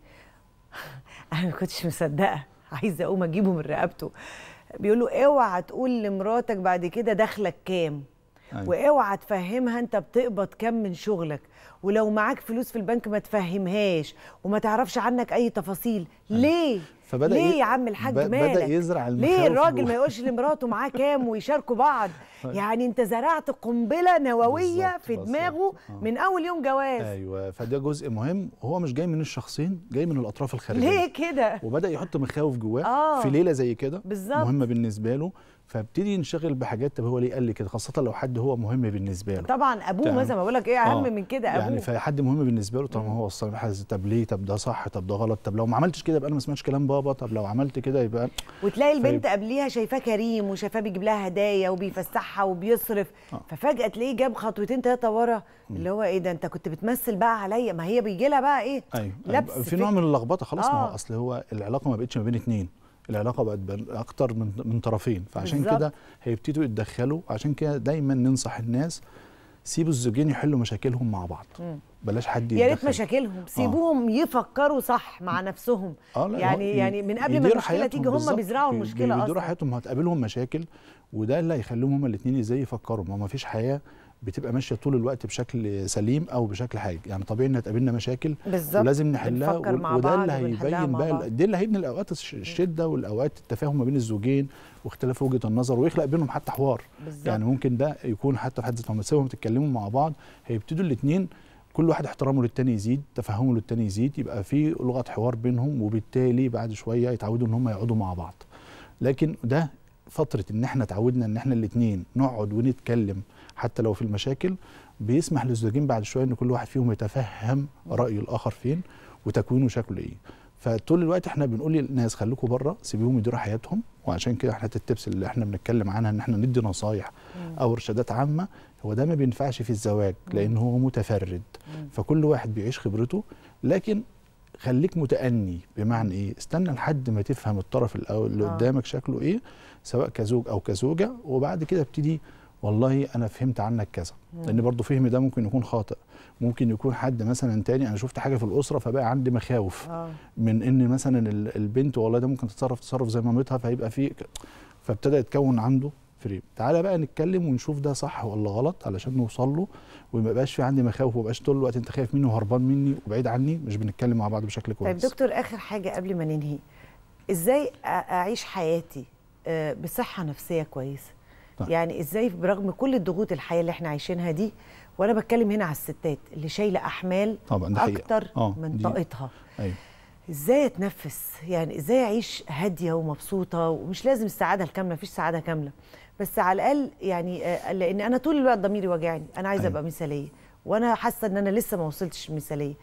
*laughs* انا ما كنتش مصدقه عايزه اقوم اجيبه من رقبته بيقول له اوعى تقول لمراتك بعد كده دخلك كام أيوة. واوعى تفهمها انت بتقبض كام من شغلك ولو معاك فلوس في البنك ما تفهمهاش وما تعرفش عنك اي تفاصيل أيوة. ليه فبدا ليه يا عم الحاج مالك بدا يزرع ليه الراجل ما يقولش *laughs* لمراته معاه كام ويشاركوا بعض *laughs* يعني انت زرعت قنبله نوويه في دماغه آه. من اول يوم جواز ايوه فده جزء مهم هو مش جاي من الشخصين جاي من الاطراف الخارجيه ليه كده وبدا يحط مخاوف جواه آه. في ليله زي كده مهمه بالنسبه له فابتدي ينشغل بحاجات طب هو ليه قال لي كده خاصه لو حد هو مهم بالنسبه له طبعا ابوه مثلا ما بقول لك ايه اهم آه. من كده يعني ابوه يعني فحد مهم بالنسبه له طب ما هو اصلا حاسس طب ليه طب ده صح طب ده غلط طب لو ما عملتش كده يبقى انا ما سمعتش كلام بابا طب لو عملت كده يبقى وتلاقي البنت قبليها شايفاه كريم وشايفاه بيجيب لها هدايا وبيفسحها وبيصرف آه. ففجاه تلاقيه جاب خطوتين ثلاثه ورا اللي هو ايه ده انت كنت بتمثل بقى عليا ما هي بيجي لها بقى ايه أيوه. أيوه. لبس في نوع من اللخبطه خلاص آه. ما هو آه. اصل هو العلاقه ما بقتش ما بين اتنين العلاقه بقت اكتر من من طرفين فعشان كده هيبتدوا يتدخلوا عشان كده دايما ننصح الناس سيبوا الزوجين يحلوا مشاكلهم مع بعض مم. بلاش حد يا ريت مشاكلهم آه. سيبوهم آه. يفكروا صح مع نفسهم آه يعني لا. يعني من قبل ما المشكله تيجي هم بيزرعوا المشكله اصلا بيديروا حياتهم هتقابلهم مشاكل وده اللي هيخليهم هما الاثنين ازاي يفكروا ما فيش حياه بتبقى ماشيه طول الوقت بشكل سليم او بشكل حاج يعني طبيعي ان تقابلنا مشاكل بالزبط. ولازم نحلها وده اللي هيبين بقى دي اللي هيبني الاوقات الشده والاوقات التفاهم ما بين الزوجين واختلاف وجهه النظر ويخلق بينهم حتى حوار بالزبط. يعني ممكن ده يكون حتى في حد ذاته لما تتكلموا مع بعض هيبتدوا الاثنين كل واحد احترامه للتاني يزيد تفهمه للتاني يزيد يبقى في لغه حوار بينهم وبالتالي بعد شويه يتعودوا ان هم يقعدوا مع بعض لكن ده فتره ان احنا اتعودنا ان احنا الاثنين نقعد ونتكلم حتى لو في المشاكل بيسمح للزوجين بعد شويه ان كل واحد فيهم يتفهم راي الاخر فين وتكوينه شكله ايه فطول الوقت احنا بنقول للناس خليكم بره سيبيهم يديروا حياتهم وعشان كده احنا التبس اللي احنا بنتكلم عنها ان احنا ندي نصايح او ارشادات عامه هو ده ما بينفعش في الزواج لان هو متفرد فكل واحد بيعيش خبرته لكن خليك متأني بمعنى ايه استنى لحد ما تفهم الطرف الاول اللي آه. قدامك شكله ايه سواء كزوج او كزوجه وبعد كده ابتدي والله انا فهمت عنك كذا لان برضو فهمي ده ممكن يكون خاطئ ممكن يكون حد مثلا تاني انا شفت حاجه في الاسره فبقى عندي مخاوف آه. من ان مثلا البنت والله ده ممكن تتصرف تصرف زي مامتها فيبقى في فابتدى يتكون عنده فريم تعالى بقى نتكلم ونشوف ده صح ولا غلط علشان نوصل له وما يبقاش في عندي مخاوف وما يبقاش طول الوقت انت خايف مني وهربان مني وبعيد عني مش بنتكلم مع بعض بشكل كويس طيب دكتور اخر حاجه قبل ما ننهي ازاي اعيش حياتي آه، بصحه نفسيه كويسه طيب. يعني ازاي برغم كل الضغوط الحياه اللي احنا عايشينها دي وانا بتكلم هنا على الستات اللي شايله احمال طبعا اكتر آه، من طاقتها ايوه ازاي اتنفس يعني ازاي اعيش هاديه ومبسوطه ومش لازم السعاده الكامله مفيش سعاده كامله بس على الاقل يعني آه، لان انا طول الوقت ضميري واجعني انا عايزه ابقى أيوة. مثاليه وانا حاسه ان انا لسه ما وصلتش المثاليه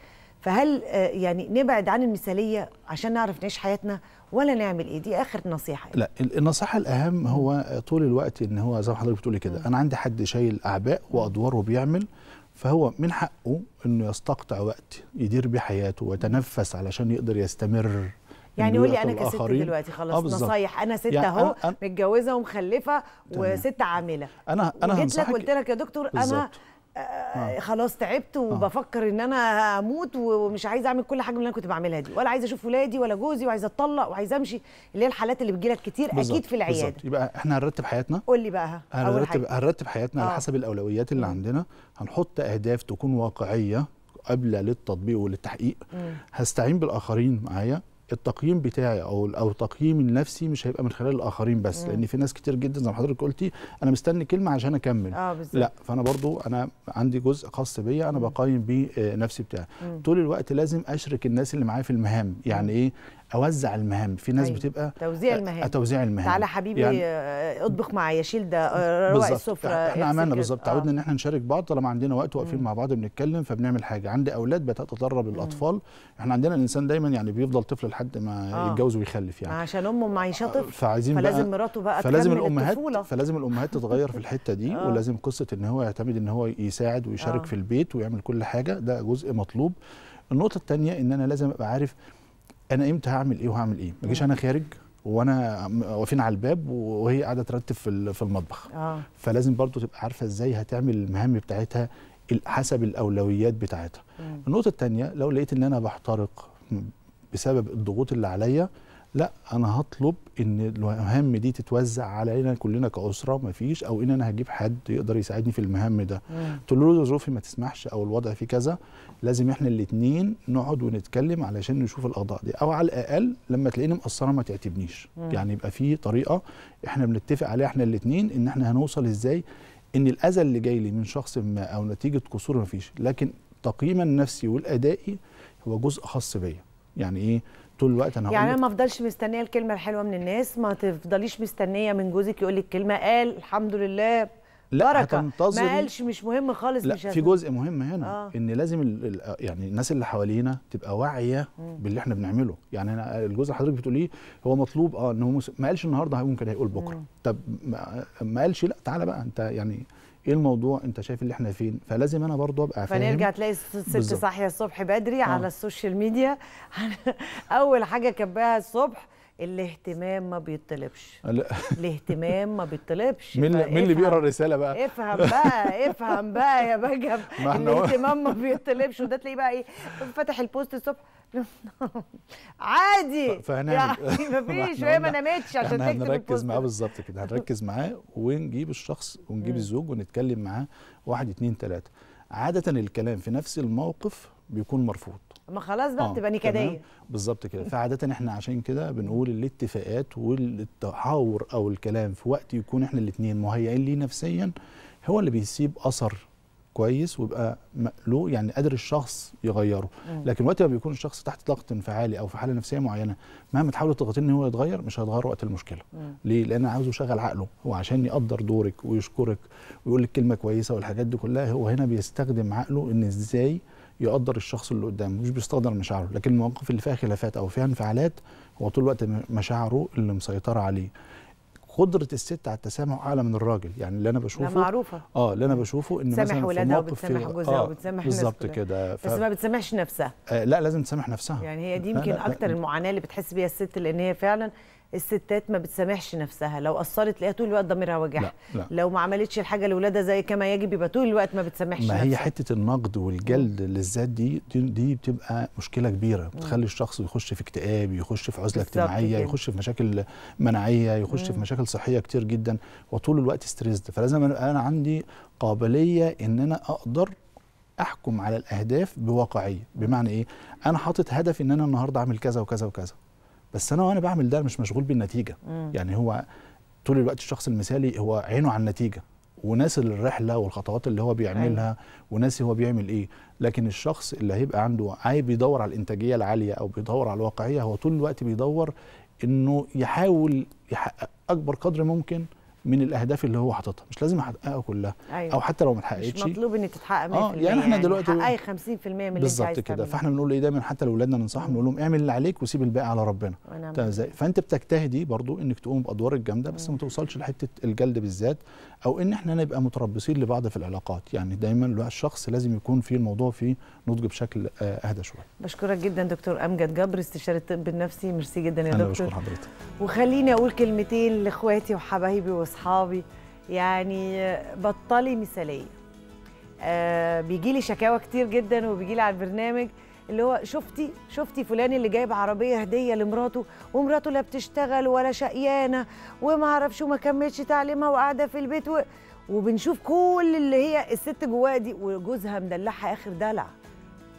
فهل آه، يعني نبعد عن المثاليه عشان نعرف نعيش حياتنا ولا نعمل ايه دي اخر نصيحه يعني. لا النصيحه الاهم هو طول الوقت ان هو زي ما حضرتك بتقولي كده انا عندي حد شايل اعباء وادواره بيعمل فهو من حقه انه يستقطع وقت يدير بيه حياته ويتنفس علشان يقدر يستمر يعني يقول لي انا كست دلوقتي خلاص آه، نصايح انا ست يعني اهو متجوزه ومخلفه وست عامله انا انا جيت لك قلت لك يا دكتور بالزبط. انا آه،, آه. خلاص تعبت وبفكر آه. ان انا اموت ومش عايزه اعمل كل حاجه اللي انا كنت بعملها دي ولا عايزه اشوف ولادي ولا جوزي وعايزه اتطلق وعايزه امشي اللي هي الحالات اللي بتجيلك كتير بالزبط. اكيد في العياده بالزبط. يبقى احنا هنرتب حياتنا قول لي بقى هنرتب هنرتب حياتنا آه. على حسب الاولويات اللي عندنا هنحط اهداف تكون واقعيه قابله للتطبيق وللتحقيق هستعين بالاخرين معايا التقييم بتاعي او او تقييمي لنفسي مش هيبقى من خلال الاخرين بس مم. لان في ناس كتير جدا زي ما حضرتك قلتي انا مستني كلمه عشان اكمل آه لا فانا برضو انا عندي جزء خاص بيا انا بقيم بيه آه، نفسي بتاعي طول الوقت لازم اشرك الناس اللي معايا في المهام يعني ايه اوزع المهام في ناس أيوة. بتبقى توزيع المهام توزيع المهام تعالى حبيبي يعني اطبخ معايا شيل ده آه، روق السفره احنا عملنا بالظبط آه. تعودنا ان احنا نشارك بعض طالما عندنا وقت واقفين مع بعض بنتكلم فبنعمل حاجه عندي اولاد بتتدرب الاطفال احنا عندنا الانسان دايما يعني بيفضل طفل لحد ما آه. يتجوز ويخلف يعني عشان امه معيشه آه، طفل فعايزين فلازم مراته بقى فلازم الامهات فلازم الامهات تتغير في الحته دي *laughs* آه. ولازم قصه ان هو يعتمد ان هو يساعد ويشارك آه. في البيت ويعمل كل حاجه ده جزء مطلوب النقطه الثانيه ان انا لازم ابقى عارف انا امتى هعمل ايه وهعمل ايه ما اجيش انا خارج وانا واقفين على الباب وهي قاعده ترتب في في المطبخ آه. فلازم برضو تبقى عارفه ازاي هتعمل المهام بتاعتها حسب الاولويات بتاعتها مم. النقطه الثانيه لو لقيت ان انا بحترق بسبب الضغوط اللي عليا لا انا هطلب ان المهام دي تتوزع علينا كلنا كاسره ما فيش او ان انا هجيب حد يقدر يساعدني في المهام ده قلت له ظروفي ما تسمحش او الوضع فيه كذا لازم احنا الاثنين نقعد ونتكلم علشان نشوف الاوضاع دي او على الاقل لما تلاقيني مقصره ما تعتبنيش يعني يبقى في طريقه احنا بنتفق عليها احنا الاثنين ان احنا هنوصل ازاي ان الاذى اللي جاي لي من شخص ما او نتيجه قصور ما فيش لكن تقييم النفسي والادائي هو جزء خاص بيا يعني ايه طول الوقت انا يعني انا ما افضلش مستنيه الكلمه الحلوه من الناس ما تفضليش مستنيه من جوزك يقول لك كلمه قال الحمد لله لا بركة. ما قالش مش مهم خالص لا مش في جزء مهم هنا آه. ان لازم ال يعني الناس اللي حوالينا تبقى واعيه باللي احنا بنعمله يعني انا الجزء اللي حضرتك بتقوليه هو مطلوب اه ان هو ما قالش النهارده ممكن هيقول بكره مم. طب ما قالش لا تعالى بقى انت يعني ايه الموضوع انت شايف اللي احنا فين فلازم انا برضه ابقى فاهم فنرجع تلاقي الست صاحيه الصبح بدري آه. على السوشيال ميديا *laughs* اول حاجه كبها الصبح الاهتمام ما بيطلبش آه، الاهتمام ما بيطلبش مين مين اللي بيقرا الرساله بقى افهم بقى *laughs* افهم بقى يا بجب الاهتمام ما بيطلبش وده تلاقيه بقى ايه فاتح البوست الصبح *laughs* عادي فهنعمل يعني مفيش *laughs* وهي ما نامتش عشان تكتب هنركز معاه بالظبط كده هنركز معاه ونجيب الشخص ونجيب الزوج ونتكلم معاه واحد اتنين تلاته عاده الكلام في نفس الموقف بيكون مرفوض ما خلاص بقى آه، تبقى نكديه بالظبط كده فعاده احنا عشان كده بنقول الاتفاقات والتحاور او الكلام في وقت يكون احنا الاثنين مهيئين ليه نفسيا هو اللي بيسيب اثر كويس ويبقى مقلوق يعني قادر الشخص يغيره لكن وقت ما بيكون الشخص تحت ضغط انفعالي او في حاله نفسيه معينه مهما تحاولوا تضغطيه ان هو يتغير مش هيتغير وقت المشكله ليه لان عاوزه يشغل عقله هو عشان يقدر دورك ويشكرك ويقول لك كلمه كويسه والحاجات دي كلها هو هنا بيستخدم عقله ان ازاي يقدر الشخص اللي قدامه مش بيستقدر مشاعره لكن المواقف اللي فيها خلافات او فيها انفعالات هو طول الوقت مشاعره اللي مسيطره عليه قدره الست على التسامح اعلى من الراجل يعني اللي انا بشوفه معروفه اه اللي انا بشوفه ان مثلا في موقف في جوزها آه وبتسامح بالظبط كده ف... بس ما بتسامحش نفسها آه لا لازم تسامح نفسها يعني هي دي يمكن اكتر لا المعاناه اللي بتحس بيها الست لان هي فعلا الستات ما بتسامحش نفسها لو قصرت تلاقيها طول الوقت ضميرها وجع لا لا. لو ما عملتش الحاجه لاولادها زي كما يجب يبقى طول الوقت ما بتسامحش ما هي نفسها. حته النقد والجلد للذات دي دي بتبقى مشكله كبيره بتخلي الشخص يخش في اكتئاب يخش في عزله اجتماعيه يخش في مشاكل مناعيه يخش في مشاكل صحيه كتير جدا وطول الوقت ستريسد فلازم انا عندي قابليه ان انا اقدر احكم على الاهداف بواقعيه بمعنى ايه انا حاطط هدف ان انا النهارده اعمل كذا وكذا وكذا بس انا وانا بعمل ده مش مشغول بالنتيجه مم. يعني هو طول الوقت الشخص المثالي هو عينه على النتيجه وناس الرحله والخطوات اللي هو بيعملها أيوة. وناس هو بيعمل ايه لكن الشخص اللي هيبقى عنده عايز بيدور على الانتاجيه العاليه او بيدور على الواقعيه هو طول الوقت بيدور انه يحاول يحقق اكبر قدر ممكن من الاهداف اللي هو حاططها مش لازم احققها كلها أيوة. او حتى لو ما اتحققتش مش مطلوب ان تتحقق 100% اه يعني احنا يعني دلوقتي يعني 50% من اللي بالظبط كده فاحنا بنقول ايه دايما حتى لاولادنا ننصحهم نقول لهم اعمل اللي عليك وسيب الباقي على ربنا ازاي فانت بتجتهدي برضو انك تقوم بادوار الجامده بس ما توصلش لحته الجلد بالذات او ان احنا نبقى متربصين لبعض في العلاقات يعني دايما الشخص لازم يكون في الموضوع فيه نضج بشكل آه، اهدى شويه بشكرك جدا دكتور امجد جبر استشاري الطب النفسي ميرسي جدا يا دكتور أنا بشكر حضرتك وخليني اقول كلمتين لاخواتي وحبايبي اصحابي يعني بطلي مثاليه آه بيجي لي شكاوى كتير جدا وبيجي لي على البرنامج اللي هو شفتي شفتي فلان اللي جايب عربيه هديه لمراته ومراته لا بتشتغل ولا شقيانه وما اعرفش وما كملتش تعليمها وقاعده في البيت و... وبنشوف كل اللي هي الست جواها دي وجوزها مدلعها اخر دلع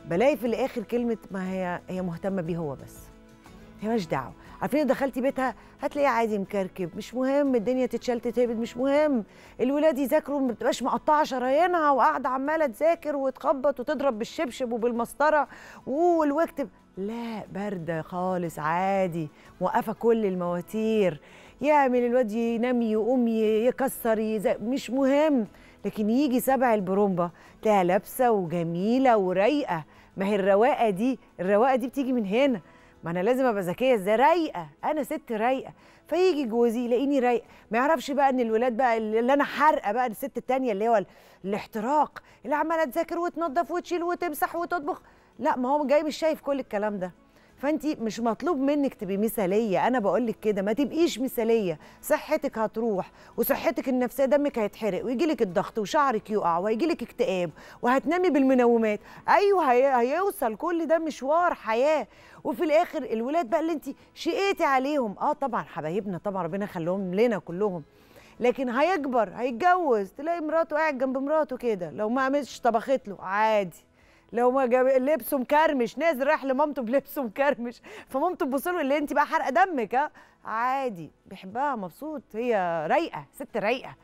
بلاقي في الاخر كلمه ما هي هي مهتمه بيه هو بس هي مالهاش دعوه عارفين لو دخلتي بيتها هتلاقيها عادي مكركب مش مهم الدنيا تتشال تتهبد مش مهم الولاد يذاكروا ما بتبقاش مقطعه شرايينها وقاعده عماله تذاكر وتخبط وتضرب بالشبشب وبالمسطره والواكتب لا بارده خالص عادي موقفه كل المواتير يعمل الواد ينام يقوم يكسر يزاق. مش مهم لكن يجي سبع البرومبا تلاقيها لابسه وجميله ورايقه ما هي الرواقه دي الرواقه دي بتيجي من هنا ما انا لازم ابقى ذكيه ازاي رايقه انا ست رايقه فيجي جوزي يلاقيني رايقه ما يعرفش بقى ان الولاد بقى اللي انا حارقه بقى الست التانيه اللي هو الاحتراق اللي عماله تذاكر وتنظف وتشيل وتمسح وتطبخ لا ما هو جاي مش شايف كل الكلام ده فانت مش مطلوب منك تبقي مثاليه انا بقول لك كده ما تبقيش مثاليه صحتك هتروح وصحتك النفسيه دمك هيتحرق ويجي لك الضغط وشعرك يقع ويجي لك اكتئاب وهتنامي بالمنومات ايوه هيوصل كل ده مشوار حياه وفي الاخر الولاد بقى اللي انت شقيتي عليهم اه طبعا حبايبنا طبعا ربنا خلوهم لنا كلهم لكن هيكبر هيتجوز تلاقي مراته قاعد جنب مراته كده لو ما عملتش طبخت له عادي لو ما جاب لبسه مكرمش نازل رايح لمامته بلبسه مكرمش فمامته تبص له اللي انت بقى حرقه دمك ها عادي بيحبها مبسوط هي رايقه ست رايقه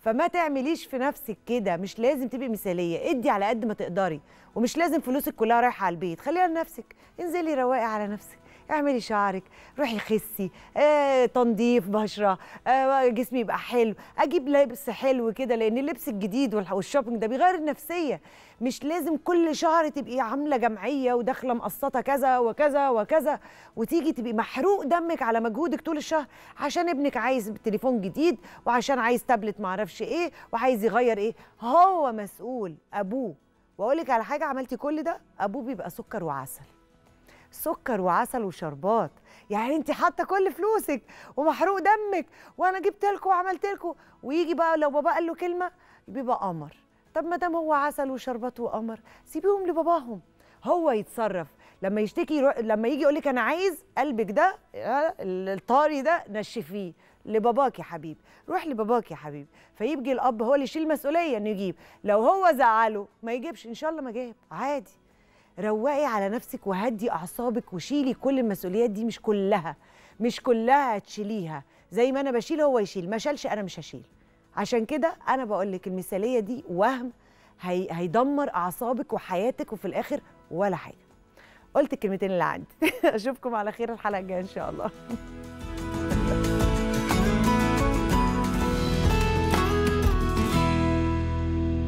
فما تعمليش في نفسك كده مش لازم تبقي مثاليه ادي على قد ما تقدري ومش لازم فلوسك كلها رايحه على البيت خليها لنفسك انزلي رواقي على نفسك اعملي شعرك روحي خسي آه تنظيف بشره آه جسمي يبقى حلو اجيب لبس حلو كده لان اللبس الجديد والشوبينج ده بيغير النفسيه مش لازم كل شهر تبقي عامله جمعيه وداخله مقسطه كذا وكذا وكذا وتيجي تبقي محروق دمك على مجهودك طول الشهر عشان ابنك عايز تليفون جديد وعشان عايز تابلت معرفش ايه وعايز يغير ايه هو مسؤول ابوه واقول لك على حاجه عملتي كل ده ابوه بيبقى سكر وعسل سكر وعسل وشربات يعني انت حاطه كل فلوسك ومحروق دمك وانا جبت لكم وعملت لكم ويجي بقى لو بابا قال له كلمه بيبقى قمر طب ما دام هو عسل وشربات وقمر سيبيهم لباباهم هو يتصرف لما يشتكي لما يجي يقول لك انا عايز قلبك ده آه، الطاري ده نشفيه لباباك يا حبيبي روح لباباك يا حبيبي فيبقى الاب هو اللي يشيل المسؤوليه انه يجيب لو هو زعله ما يجيبش ان شاء الله ما جاب عادي روقي على نفسك وهدي اعصابك وشيلي كل المسؤوليات دي مش كلها مش كلها تشيليها زي ما انا بشيل هو يشيل ما شالش انا مش هشيل عشان كده انا بقول لك المثاليه دي وهم هي هيدمر اعصابك وحياتك وفي الاخر ولا حاجه قلت الكلمتين اللي عندي *laughs* اشوفكم على خير الحلقه الجايه ان شاء الله